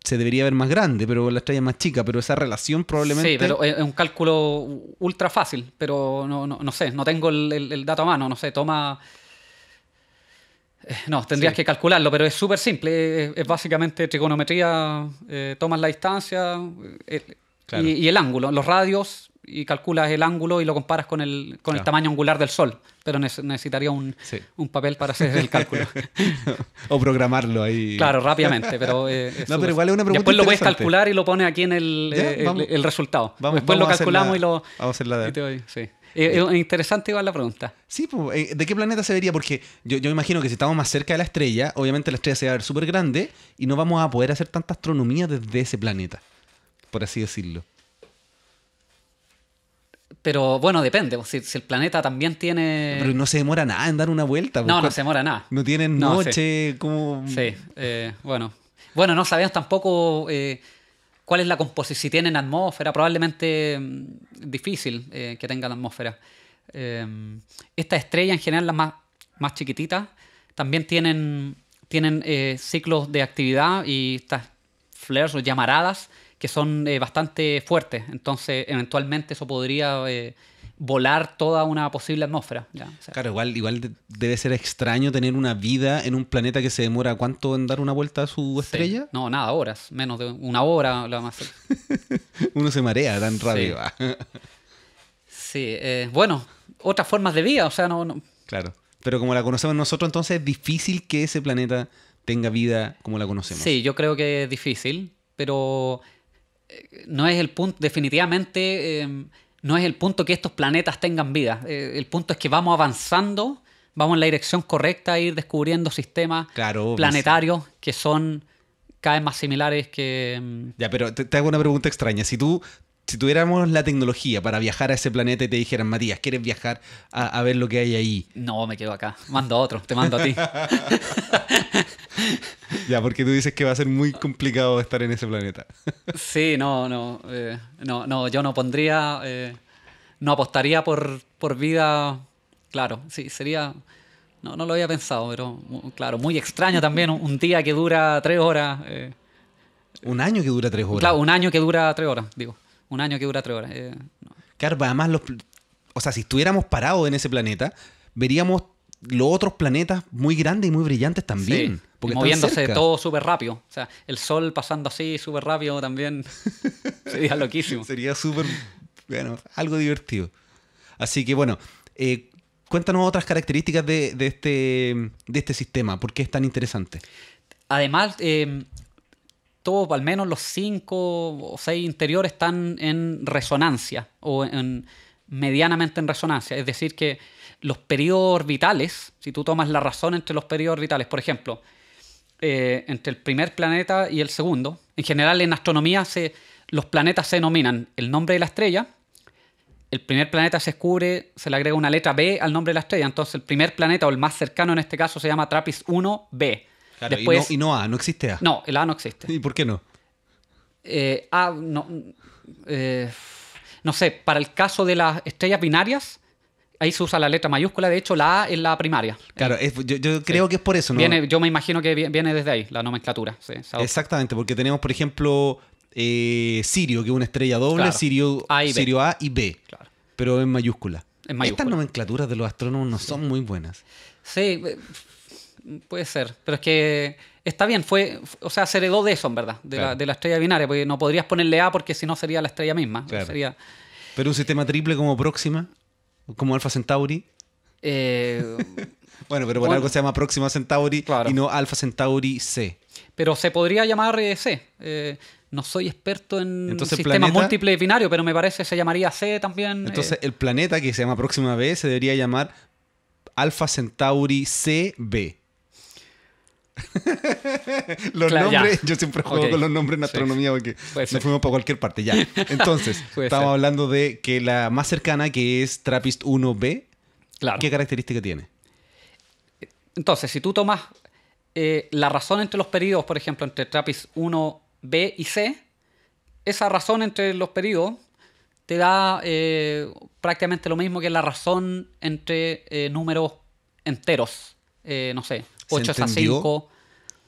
se debería ver más grande, pero la estrella es más chica, pero esa relación probablemente... Sí, pero es un cálculo ultra fácil, pero no, sé, no tengo el, dato a mano, no sé, toma... Eh, no, tendrías que calcularlo, pero es súper simple, es, básicamente trigonometría, eh, tomas la distancia eh, y el ángulo, los radios y calculas el ángulo y lo comparas con el, con el tamaño angular del Sol. Pero necesitaría un, papel para hacer el cálculo. (laughs) o programarlo ahí. Claro, rápidamente. Pero, eh, (laughs) igual es una pregunta Después lo puedes calcular y lo pones aquí en el, eh, el, resultado. Después lo calculamos y lo. Vamos a hacer la de. Eh, interesante igual la pregunta. Sí, pues, ¿de qué planeta se vería? Porque yo, yo imagino que si estamos más cerca de la estrella, obviamente la estrella se va a ver súper grande y no vamos a poder hacer tanta astronomía desde ese planeta, por así decirlo. Pero bueno, depende. Pues, si, el planeta también tiene. Pero no se demora nada en dar una vuelta. Pues, no, no se demora nada. No tienen noche, como. Sí, eh, bueno. Bueno, no sabemos tampoco eh, cuál es la composición. Si tienen atmósfera, probablemente mm, difícil eh, que tengan atmósfera. Em, Esta estrella en general, las más, más chiquititas, también tienen, tienen ciclos de actividad y estas flares o llamaradas que son eh, bastante fuertes. Entonces, eventualmente eso podría eh, volar toda una posible atmósfera. ¿ya? claro, igual, igual debe ser extraño tener una vida en un planeta que se demora cuánto en dar una vuelta a su estrella. No, nada, horas, menos de una hora. lo más... (laughs) Uno se marea tan rápido. (laughs) Sí, eh, bueno, otras formas de vida, o sea, no, no... Claro, pero como la conocemos nosotros, entonces es difícil que ese planeta tenga vida como la conocemos. Sí, yo creo que es difícil, pero no es el punto, definitivamente em, no es el punto que estos planetas tengan vida. Eh, el punto es que vamos avanzando, vamos en la dirección correcta a ir descubriendo sistemas planetarios que son cada vez más similares que... Em, ya, pero te, hago una pregunta extraña. Si tú si tuviéramos la tecnología para viajar a ese planeta y te dijeran, Matías, ¿quieres viajar a, ver lo que hay ahí? No, me quedo acá. Mando a otro, te mando a ti. (laughs) ya, porque tú dices que va a ser muy complicado estar en ese planeta. (laughs) sí, no, no, eh, no, no, yo no pondría, eh, no apostaría por, por vida, claro, sí, sería... No, no lo había pensado, pero claro, muy extraño también un día que dura tres horas. Eh. Un año que dura tres horas. Claro, un año que dura tres horas, digo un año que dura tres horas. Eh, claro, pues, además, los, o sea, si estuviéramos parados en ese planeta, veríamos los otros planetas muy grandes y muy brillantes también. moviéndose todo súper rápido. O sea, el sol pasando así súper rápido también (laughs) sería loquísimo. sería súper, bueno, algo divertido. Así que bueno, eh, cuéntanos otras características de, este, de este sistema. ¿Por qué es tan interesante? Además, eh, todos, al menos los cinco o seis interiores, están en resonancia o en, medianamente en resonancia. Es decir, que los periodos orbitales, si tú tomas la razón entre los periodos orbitales, por ejemplo, eh, entre el primer planeta y el segundo, en general en astronomía se, los planetas se denominan el nombre de la estrella, el primer planeta se descubre, se le agrega una letra B al nombre de la estrella, entonces el primer planeta o el más cercano en este caso se llama TRAPPIST 1b y, no, no, A, no existe A. No, el A no existe. ¿Y por qué no? Eh, a, no. Eh, no sé, para el caso de las estrellas binarias, ahí se usa la letra mayúscula, de hecho la A es la primaria. Claro, yo, creo que es por eso, ¿no? yo me imagino que viene desde ahí, la nomenclatura. Exactamente, porque tenemos, por ejemplo, eh, Sirio, que es una estrella doble, Sirio, a y B, pero en mayúscula. Estas nomenclaturas de los astrónomos no son muy buenas. Sí, Puede ser, pero es que está bien, fue, o sea, se heredó de eso, en verdad, de, la, estrella binaria, porque no podrías ponerle A porque si no sería la estrella misma. Sería... Pero un sistema triple como Próxima, como Alpha Centauri. Eh, (laughs) bueno, pero por bueno, algo se llama Próxima Centauri y no Alpha Centauri C. Pero se podría llamar eh, C. Eh, no soy experto en sistemas múltiples binarios, pero me parece se llamaría C también. Entonces, el planeta que se llama Próxima B se debería llamar Alpha Centauri CB. (laughs) los nombres, yo siempre juego con los nombres en astronomía porque nos fuimos para cualquier parte. Ya. (laughs) Entonces, (laughs) estábamos hablando de que la más cercana, que es Trappist 1b, claro. ¿qué característica tiene? Entonces, si tú tomas eh, la razón entre los periodos, por ejemplo, entre Trappist 1b y c, esa razón entre los periodos te da eh, prácticamente lo mismo que la razón entre eh, números enteros. no sé, 8 a 5.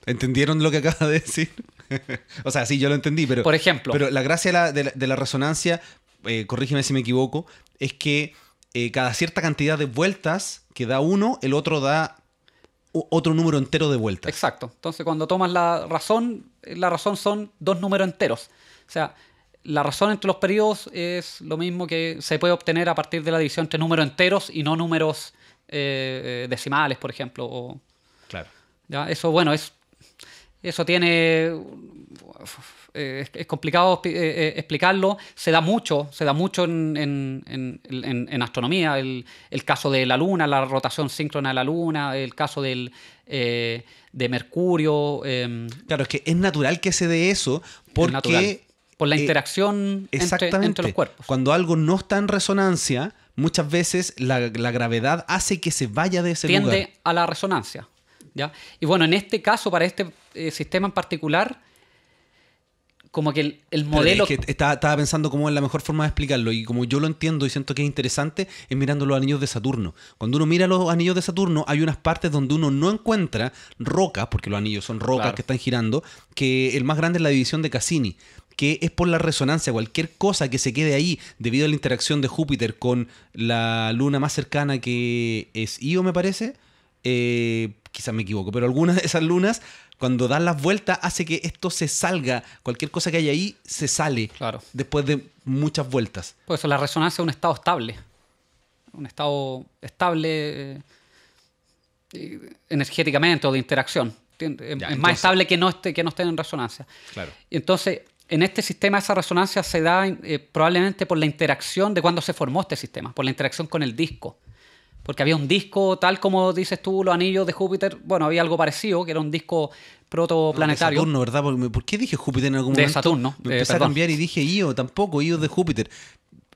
¿Entendieron lo que acaba de decir? (laughs) o sea, sí, yo lo entendí, pero. Por ejemplo. Pero la gracia de la, resonancia, eh, corrígeme si me equivoco, es que eh, cada cierta cantidad de vueltas que da uno, el otro da otro número entero de vueltas. Exacto. Entonces, cuando tomas la razón, eh, la razón son dos números enteros. O sea, la razón entre los periodos es lo mismo que se puede obtener a partir de la división entre números enteros y no números decimales, por ejemplo, o Claro. ¿Ya? Eso, bueno, es, eso tiene... Eh, es, complicado eh, eh, explicarlo, se da mucho, se da mucho en, astronomía, el, caso de la Luna, la rotación síncrona de la Luna, el caso del, de Mercurio. Em, claro, es que es natural que se dé eso porque... Por la interacción entre, entre, los cuerpos. Cuando algo no está en resonancia, muchas veces la, gravedad hace que se vaya de ese lugar. Tiende a la resonancia. ¿ya? Y bueno, en este caso, para este eh, sistema en particular, como que el, modelo... estaba, pensando cómo es la mejor forma de explicarlo y como yo lo entiendo y siento que es interesante es mirando los anillos de Saturno. Cuando uno mira los anillos de Saturno hay unas partes donde uno no encuentra rocas, porque los anillos son rocas que están girando, que el más grande es la división de Cassini que es por la resonancia, cualquier cosa que se quede ahí debido a la interacción de Júpiter con la luna más cercana que es Io, me parece, eh, quizás me equivoco, pero algunas de esas lunas, cuando dan las vueltas, hace que esto se salga. Cualquier cosa que haya ahí se sale. Después de muchas vueltas. Por eso la resonancia es un estado estable. Un estado estable eh, energéticamente o de interacción. es más estable que no, esté, que no estén en resonancia. Claro. Entonces, en este sistema esa resonancia se da eh, probablemente por la interacción de cuando se formó este sistema, por la interacción con el disco. Porque había un disco, tal como dices tú, los anillos de Júpiter, bueno, había algo parecido, que era un disco protoplanetario. De Saturno, ¿verdad? ¿Por qué dije Júpiter en algún momento? De Saturno. Me eh, empecé a cambiar y dije Io, tampoco, Io de Júpiter.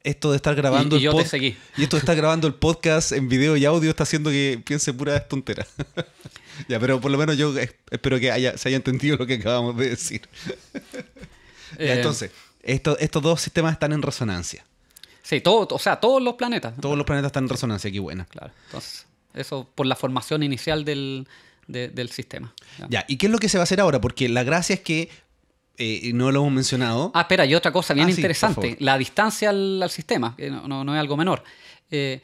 Esto de estar grabando el yo Y esto de grabando el podcast en video y audio está haciendo que piense pura tontera. (laughs) ya, pero por lo menos yo espero que haya, se haya entendido lo que acabamos de decir. (laughs) Eh, entonces, estos dos sistemas están en resonancia. Sí, todo, o sea, todos los planetas. Todos los planetas están en resonancia, qué buena. Claro, entonces, eso por la formación inicial del, sistema. Ya. ¿y qué es lo que se va a hacer ahora? Porque la gracia es que eh, no lo hemos mencionado. Ah, espera, y otra cosa bien ah, interesante, la distancia al, sistema, que no, es algo menor. Eh,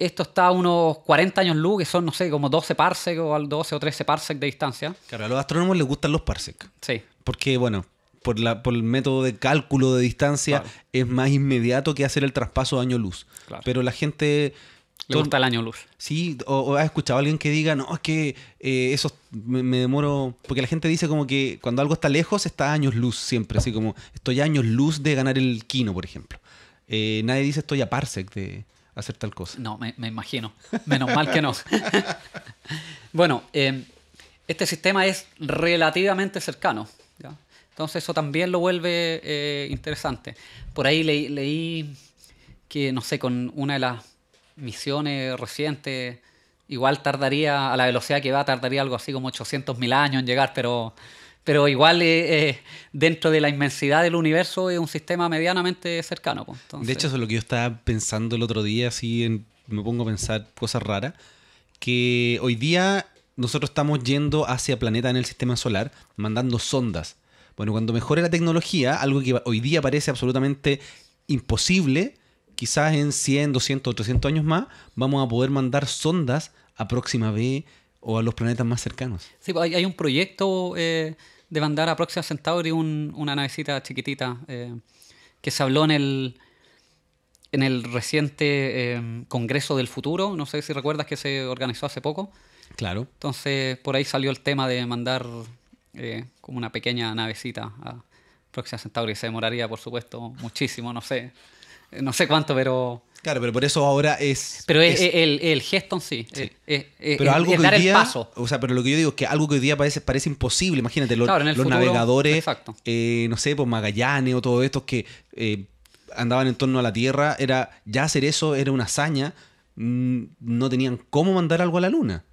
esto está a unos 40 años luz, que son, no sé, como 12 parsecs o 12 o 13 parsecs de distancia. Claro, a los astrónomos les gustan los parsecs. Sí. Porque, bueno, por, el método de cálculo de distancia, es más inmediato que hacer el traspaso de año luz. Pero la gente... Le gusta el año luz. Sí, o, has escuchado a alguien que diga, no, es que eh, eso me, demoro. Porque la gente dice como que cuando algo está lejos está años luz siempre, así como estoy a años luz de ganar el kino, por ejemplo. Eh, nadie dice estoy a parsec de hacer tal cosa. No, me, imagino. Menos mal que no. (laughs) bueno, eh, este sistema es relativamente cercano. ¿ya? Entonces eso también lo vuelve eh, interesante. Por ahí leí que, no sé, con una de las misiones recientes, igual tardaría, a la velocidad que va, tardaría algo así como 800.000 años en llegar, pero, pero igual eh, eh, dentro de la inmensidad del universo es un sistema medianamente cercano. Pues, de hecho, eso es lo que yo estaba pensando el otro día, así me pongo a pensar cosas raras, que hoy día nosotros estamos yendo hacia planetas en el sistema solar, mandando sondas bueno, cuando mejore la tecnología, algo que hoy día parece absolutamente imposible, quizás en 100, 200 300 años más, vamos a poder mandar sondas a Próxima B o a los planetas más cercanos. Sí, pues, hay un proyecto eh, de mandar a Próxima Centauri una navecita chiquitita eh, que se habló en el, en el reciente eh, Congreso del Futuro, no sé si recuerdas que se organizó hace poco. Claro. Entonces, por ahí salió el tema de mandar como una pequeña navecita a Proxima Centauri. Se demoraría, por supuesto, muchísimo, no sé. Eh, no sé cuánto, pero... Claro, pero por eso ahora es. Pero el, el, gesto sí. Es, pero algo que hoy paso. O sea, pero lo que yo digo es que algo que hoy día parece, parece imposible. Imagínate, los, los navegadores, eh, no sé, por pues, Magallanes o todos estos que eh, andaban en torno a la Tierra, era ya hacer eso era una hazaña. Mm, no tenían cómo mandar algo a la Luna.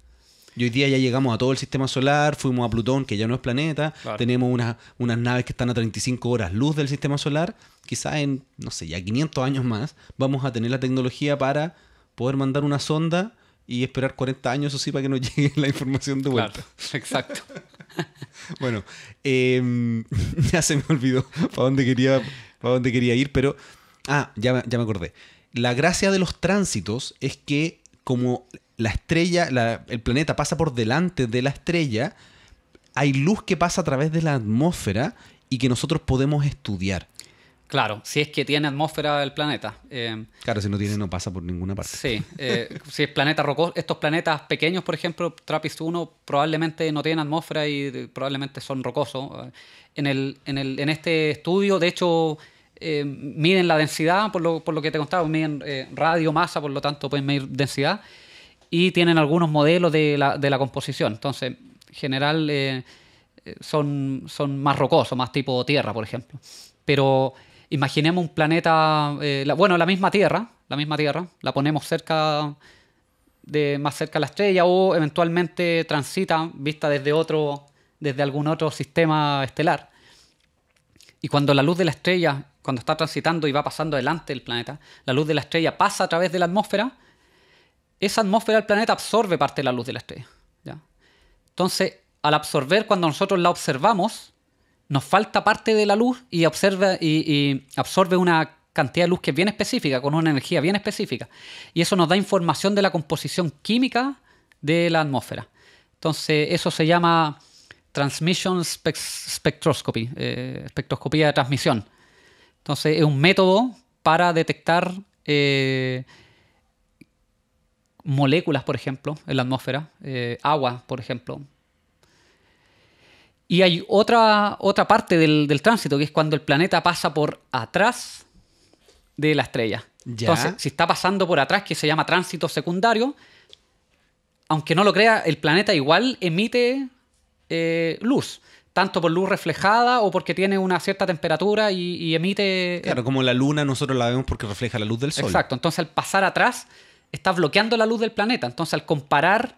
Y hoy día ya llegamos a todo el sistema solar, fuimos a Plutón, que ya no es planeta, tenemos unas, unas naves que están a 35 horas luz del sistema solar, quizás en, no sé, ya 500 años más vamos a tener la tecnología para poder mandar una sonda y esperar 40 años, o sí, para que nos (laughs) llegue la información de vuelta. exacto. (laughs) bueno, em, (laughs) ya se me olvidó para dónde quería, dónde quería ir, pero... Ah, ya, ya me acordé. La gracia de los tránsitos es que como la estrella, el planeta pasa por delante de la estrella, hay luz que pasa a través de la atmósfera y que nosotros podemos estudiar. Claro, si es que tiene atmósfera el planeta. Eh, claro, si no tiene, no pasa por ninguna parte. Sí, eh, (laughs) si es planeta rocoso, estos planetas pequeños, por ejemplo, Trappist 1, probablemente no tienen atmósfera y probablemente son rocosos. En, el, en, el, en este estudio, de hecho, eh, miden la densidad, por lo, por lo, que te contaba, miden radio, masa, por lo tanto pueden medir densidad y tienen algunos modelos de la, composición. Entonces, en general eh, eh, son, más rocosos, más tipo Tierra, por ejemplo. Pero imaginemos un planeta, eh, bueno, la misma Tierra, la misma Tierra, la ponemos cerca de más cerca a la estrella o eventualmente transita vista desde otro desde algún otro sistema estelar. Y cuando la luz de la estrella, cuando está transitando y va pasando delante del planeta, la luz de la estrella pasa a través de la atmósfera, esa atmósfera del planeta absorbe parte de la luz de la estrella. Entonces, al absorber, cuando nosotros la observamos, nos falta parte de la luz y, absorbe una cantidad de luz que es bien específica, con una energía bien específica. Y eso nos da información de la composición química de la atmósfera. Entonces, eso se llama transmission spectroscopy, eh, espectroscopía de transmisión. Entonces, es un método para detectar eh, moléculas, por ejemplo, en la atmósfera, eh, agua, por ejemplo. Y hay otra, otra parte del, tránsito, que es cuando el planeta pasa por atrás de la estrella. Ya. Entonces, si está pasando por atrás, que se llama tránsito secundario, aunque no lo crea, el planeta igual emite eh, luz tanto por luz reflejada o porque tiene una cierta temperatura y, y, emite... Claro, como la luna nosotros la vemos porque refleja la luz del sol. Exacto, entonces al pasar atrás Está bloqueando la luz del planeta. Entonces, al comparar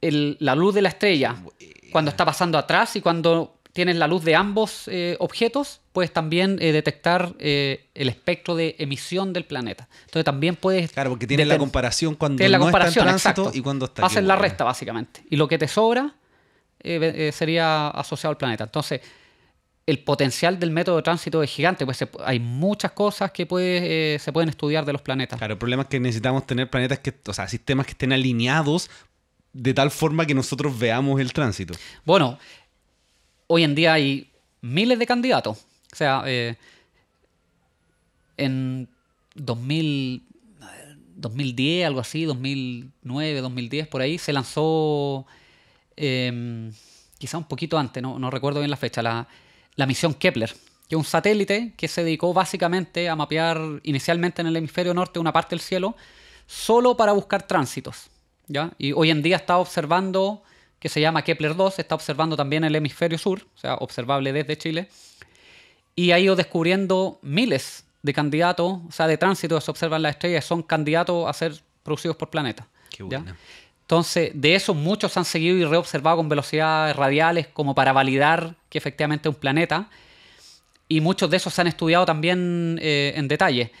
la luz de la estrella cuando está pasando atrás y cuando tienes la luz de ambos eh, objetos, puedes también eh, detectar eh, el espectro de emisión del planeta. Entonces también puedes... Claro, porque tienes la comparación cuando no la está en y cuando está... Hacen la resta, básicamente. Y lo que te sobra sería asociado al planeta. Entonces, el potencial del método de tránsito es gigante, pues hay muchas cosas que eh, se pueden estudiar de los planetas. Claro, el problema es que necesitamos tener planetas que, o sea, sistemas que estén alineados de tal forma que nosotros veamos el tránsito. Bueno, hoy en día hay miles de candidatos. O sea, eh, en 2000, 2010, algo así, 2009, 2010, por ahí, se lanzó, em, quizá un poquito antes, no, no recuerdo bien la fecha, la, la misión Kepler, que es un satélite que se dedicó básicamente a mapear inicialmente en el hemisferio norte una parte del cielo, solo para buscar tránsitos. ¿ya? Y hoy en día está observando, que se llama Kepler 2, está observando también el hemisferio sur, o sea, observable desde Chile, y ha ido descubriendo miles de candidatos, o sea, de tránsitos que se observan las estrellas, son candidatos a ser producidos por planetas. Qué bueno. Entonces, de eso muchos han seguido y reobservado con velocidades radiales como para validar que efectivamente es un planeta. Y muchos de esos se han estudiado también eh, en detalle.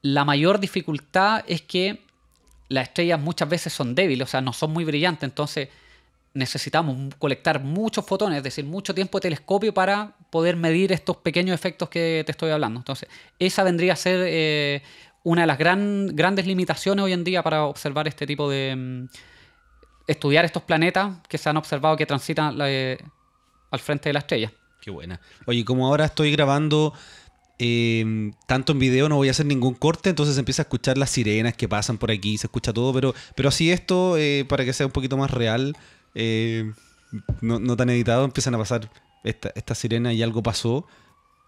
La mayor dificultad es que las estrellas muchas veces son débiles, o sea, no son muy brillantes. Entonces, necesitamos colectar muchos fotones, es decir, mucho tiempo de telescopio para poder medir estos pequeños efectos que te estoy hablando. Entonces, esa vendría a ser eh, una de las gran, grandes limitaciones hoy en día para observar este tipo de... Mm, estudiar estos planetas que se han observado que transitan eh, al frente de la estrella. Qué buena. Oye, como ahora estoy grabando em, tanto en video, no voy a hacer ningún corte, entonces se empieza a escuchar las sirenas que pasan por aquí, se escucha todo, pero, pero así esto, eh, para que sea un poquito más real, eh, no, tan editado, empiezan a pasar esta, esta sirena y algo pasó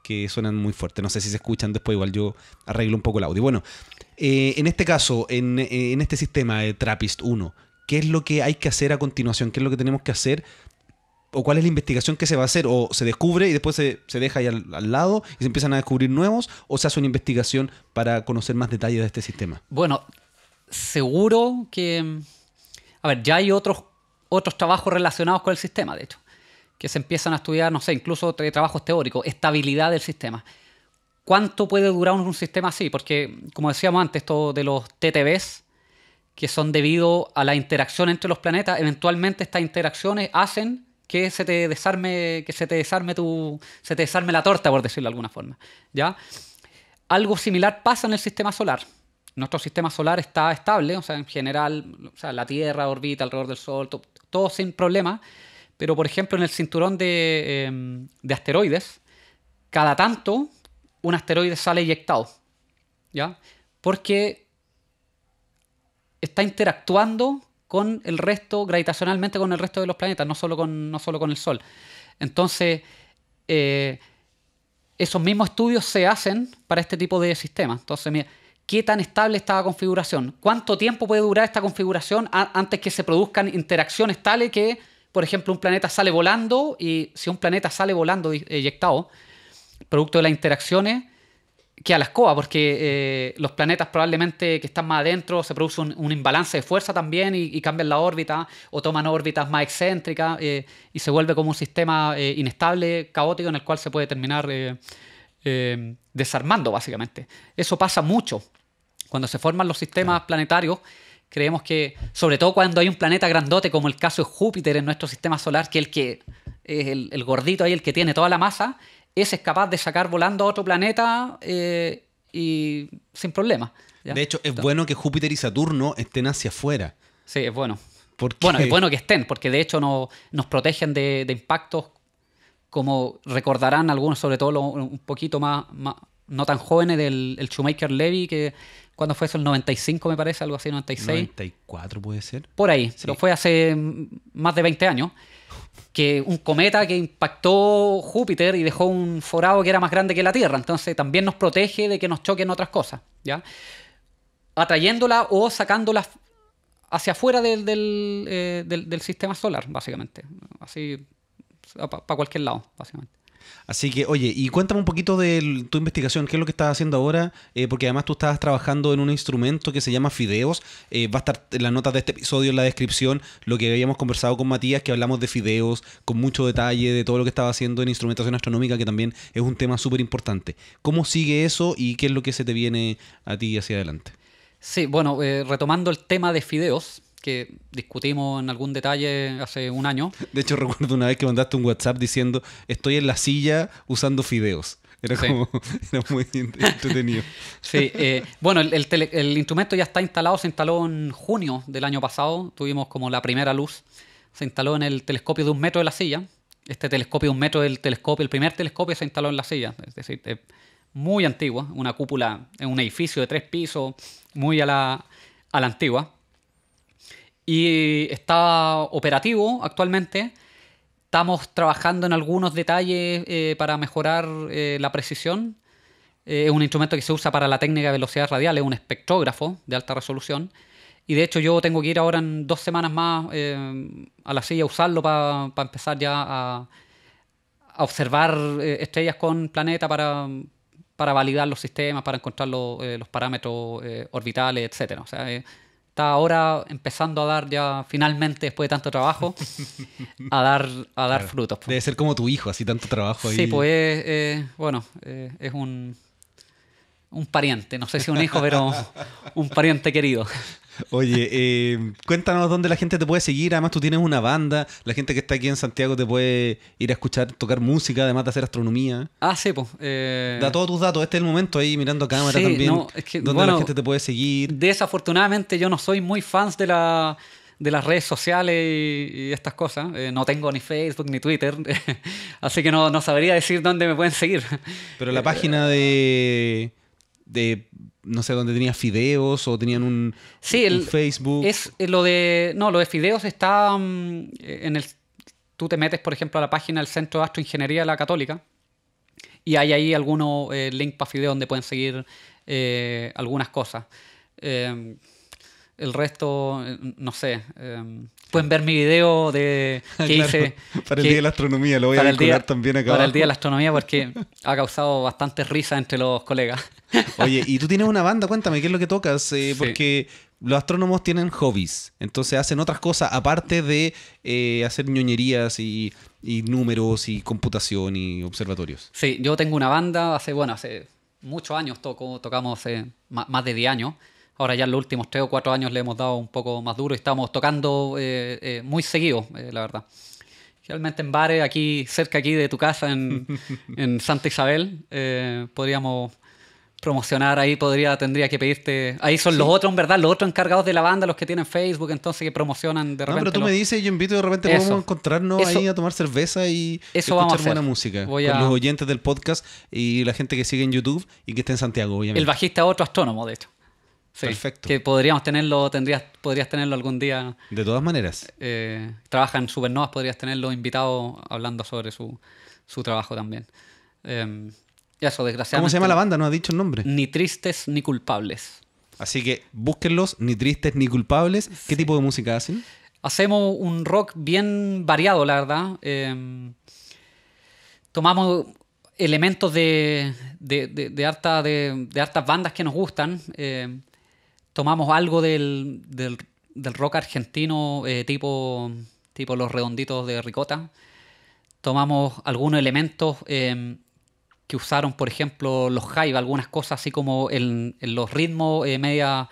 que suenan muy fuerte. No sé si se escuchan después, igual yo arreglo un poco el audio. Bueno, eh, en este caso, eh, en, este sistema de Trappist 1, ¿qué es lo que hay que hacer a continuación? ¿Qué es lo que tenemos que hacer? ¿O cuál es la investigación que se va a hacer? ¿O se descubre y después se, deja ahí al, lado y se empiezan a descubrir nuevos? ¿O se hace una investigación para conocer más detalles de este sistema? Bueno, seguro que... A ver, ya hay otros, otros trabajos relacionados con el sistema, de hecho que se empiezan a estudiar, no sé, incluso trabajos teóricos, estabilidad del sistema. ¿Cuánto puede durar un sistema así? Porque, como decíamos antes, esto de los TTBs, que son debido a la interacción entre los planetas, eventualmente estas interacciones hacen que se te desarme, que se te desarme tu, se te desarme la torta, por decirlo de alguna forma. ¿ya? Algo similar pasa en el sistema solar. Nuestro sistema solar está estable, o sea, en general, o sea, la Tierra orbita alrededor del Sol, todo, todo sin problema. Pero, por ejemplo, en el cinturón em, de, asteroides, cada tanto un asteroide sale eyectado. ¿Ya? Porque está interactuando con el resto, gravitacionalmente con el resto de los planetas, no solo con, no con el Sol. Entonces, eh, esos mismos estudios se hacen para este tipo de sistemas. Entonces, mira, ¿qué tan estable está la configuración? ¿Cuánto tiempo puede durar esta configuración antes que se produzcan interacciones tales que por ejemplo, un planeta sale volando y si un planeta sale volando eyectado, producto de las interacciones, que a la escoba, porque eh, los planetas probablemente que están más adentro se produce un, imbalance de fuerza también y, cambian la órbita o toman órbitas más excéntricas eh, y se vuelve como un sistema eh, inestable, caótico, en el cual se puede terminar desarmando básicamente. Eso pasa mucho. Cuando se forman los sistemas planetarios, Creemos que, sobre todo cuando hay un planeta grandote, como el caso de Júpiter en nuestro sistema solar, que el que es el, gordito ahí, el que tiene toda la masa, ese es capaz de sacar volando a otro planeta eh, y sin problema. De hecho, es bueno que Júpiter y Saturno estén hacia afuera. Sí, es bueno. Bueno, es bueno que estén, porque de hecho no, nos protegen de, impactos, como recordarán algunos, sobre todo los un poquito más, no tan jóvenes, del Shoemaker Levy, que ¿Cuándo fue eso? El 95 me parece, algo así, 96. 94 puede ser. Por ahí, fue hace más de 20 años, que un cometa que impactó Júpiter y dejó un forado que era más grande que la Tierra, entonces también nos protege de que nos choquen otras cosas, ¿ya? Atrayéndola o sacándola hacia afuera del, eh, sistema solar, básicamente, así para cualquier lado, básicamente. Así que, oye, y cuéntame un poquito de tu investigación, qué es lo que estás haciendo ahora, eh, porque además tú estabas trabajando en un instrumento que se llama Fideos. Eh, va a estar en las notas de este episodio, en la descripción, lo que habíamos conversado con Matías, que hablamos de Fideos con mucho detalle, de todo lo que estaba haciendo en instrumentación astronómica, que también es un tema súper importante. ¿Cómo sigue eso y qué es lo que se te viene a ti hacia adelante? Sí, bueno, eh, retomando el tema de Fideos, que discutimos en algún detalle hace un año. De hecho, recuerdo una vez que mandaste un WhatsApp diciendo, estoy en la silla usando fideos. Era como, (laughs) muy entretenido. sí, eh, bueno, el, instrumento ya está instalado, se instaló en junio del año pasado, tuvimos como la primera luz, se instaló en el telescopio de un metro de la silla, este telescopio de un metro del telescopio, el primer telescopio se instaló en la silla, es decir, es muy antigua, una cúpula, en un edificio de tres pisos, muy a la, a la antigua y está operativo actualmente. Estamos trabajando en algunos detalles eh, para mejorar eh, la precisión. Eh, es un instrumento que se usa para la técnica de velocidad radial, es un espectrógrafo de alta resolución. Y de hecho yo tengo que ir ahora en dos semanas más a la silla a usarlo para empezar ya a, observar estrellas con planeta para, para validar los sistemas, para encontrar los parámetros orbitales, etcétera. O sea, está ahora empezando a dar ya finalmente después de tanto trabajo a dar a dar frutos. Debe ser como tu hijo, así tanto trabajo. Sí, pues eh, eh, bueno, eh, es un un pariente, no sé si un hijo, pero un pariente querido. Oye, eh, cuéntanos dónde la gente te puede seguir. Además, tú tienes una banda. La gente que está aquí en Santiago te puede ir a escuchar, tocar música, además de hacer astronomía. Ah, sí, pues. Eh, da todos tus datos. Este es el momento ahí mirando cámara también. No, es que, ¿Dónde la gente te puede seguir? Desafortunadamente, yo no soy muy fans de las redes sociales y, estas cosas. Eh, no tengo ni Facebook ni Twitter, (laughs) así que no, no, sabría decir dónde me pueden seguir. Pero la página de, de no sé, ¿dónde tenía fideos o tenían un, el, Facebook. Es eh, lo de. No, lo de fideos está mm, eh, en el. Tú te metes, por ejemplo, a la página del Centro de Astroingeniería de la Católica y hay ahí algunos eh, link para fideos donde pueden seguir algunas cosas. Em, el resto, eh, no sé, em, pueden ver mi video de (laughs) que hice... (laughs) Para el Día de la Astronomía, lo voy a vincular también acá. Para el Día de la Astronomía (laughs) porque ha causado bastante risa entre los colegas. Oye, y tú tienes una banda, cuéntame, ¿qué es lo que tocas? Eh, porque los astrónomos tienen hobbies, entonces hacen otras cosas aparte de eh, hacer ñoñerías y, números y computación y observatorios. Sí, yo tengo una banda, hace, bueno, hace muchos años toco, tocamos más de 10 años, Ahora ya en los últimos tres o cuatro años le hemos dado un poco más duro y estamos tocando eh, eh, muy seguido, eh, la verdad. Realmente en bares, aquí cerca aquí de tu casa, en, (laughs) en Santa Isabel, podríamos promocionar ahí, podría, tendría que pedirte. Ahí son los otros, en verdad, los otros encargados de la banda, los que tienen Facebook, entonces que promocionan de repente. No, pero tú me dices, yo invito de repente a encontrarnos ahí a tomar cerveza y escuchar buena música. con los oyentes del podcast y la gente que sigue en YouTube y que está en Santiago, obviamente. El bajista otro astrónomo, de hecho. Perfecto. Que podríamos tenerlo, tendrías, podrías tenerlo algún día. De todas maneras. Eh, trabaja en Supernovas, podrías tenerlo invitado hablando sobre su, su trabajo también. Eh, eso, desgraciadamente. ¿Cómo se llama la banda? No ha dicho el nombre. Ni tristes ni culpables. Así que búsquenlos, ni tristes ni culpables. ¿Qué tipo de música hacen? Hacemos un rock bien variado, la verdad. Em, tomamos elementos de, de, de, de, de, hartas bandas que nos gustan. Em, tomamos algo del, del, rock argentino eh, tipo, tipo los redonditos de ricota. Tomamos algunos elementos em, que usaron, por ejemplo, los jive. algunas cosas así como en, los ritmos eh, media...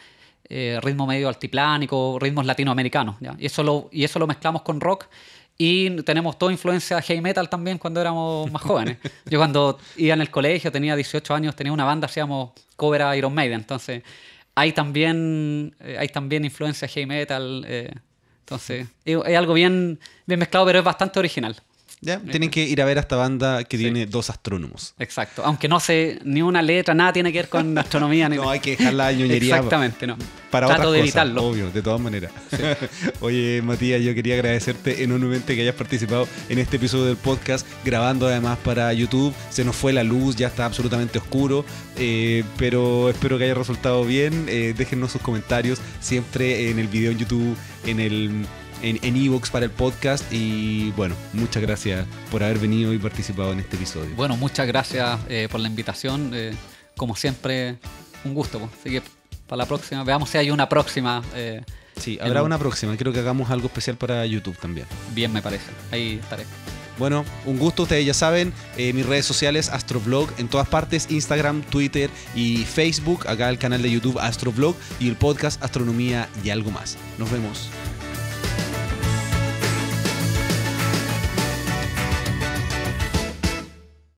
Eh, ritmo medio altiplánico, ritmos latinoamericanos. Y, eso lo, y eso lo mezclamos con rock y tenemos toda influencia de heavy metal también cuando éramos más jóvenes. Yo cuando iba en el colegio, tenía 18 años, tenía una banda, hacíamos cover a Iron Maiden. Entonces, hay también, eh, hay también influencia heavy metal. Eh, entonces, es, algo bien, bien mezclado, pero es bastante original. ¿Ya? Tienen que ir a ver a esta banda que tiene dos astrónomos. Exacto. Aunque no sé ni una letra, nada tiene que ver con astronomía. (laughs) no, hay que dejar la ñoñería. Exactamente, no. Para otras cosas, Obvio, de todas maneras. (laughs) Oye, Matías, yo quería agradecerte enormemente que hayas participado en este episodio del podcast, grabando además para YouTube. Se nos fue la luz, ya está absolutamente oscuro, eh, pero espero que haya resultado bien. Eh, déjennos sus comentarios siempre en el video en YouTube, en el en Evox para el podcast. Y bueno, muchas gracias por haber venido y participado en este episodio. Bueno, muchas gracias eh, por la invitación. Eh, como siempre, un gusto. Así que para la próxima, veamos si hay una próxima. Eh, sí, habrá una próxima. Creo que hagamos algo especial para YouTube también. Bien, me parece. Ahí estaré. Bueno, un gusto, ustedes ya saben, mis redes sociales, Astroblog, en todas partes, Instagram, Twitter y Facebook, acá el canal de YouTube Astroblog y el podcast Astronomía y algo más. Nos vemos.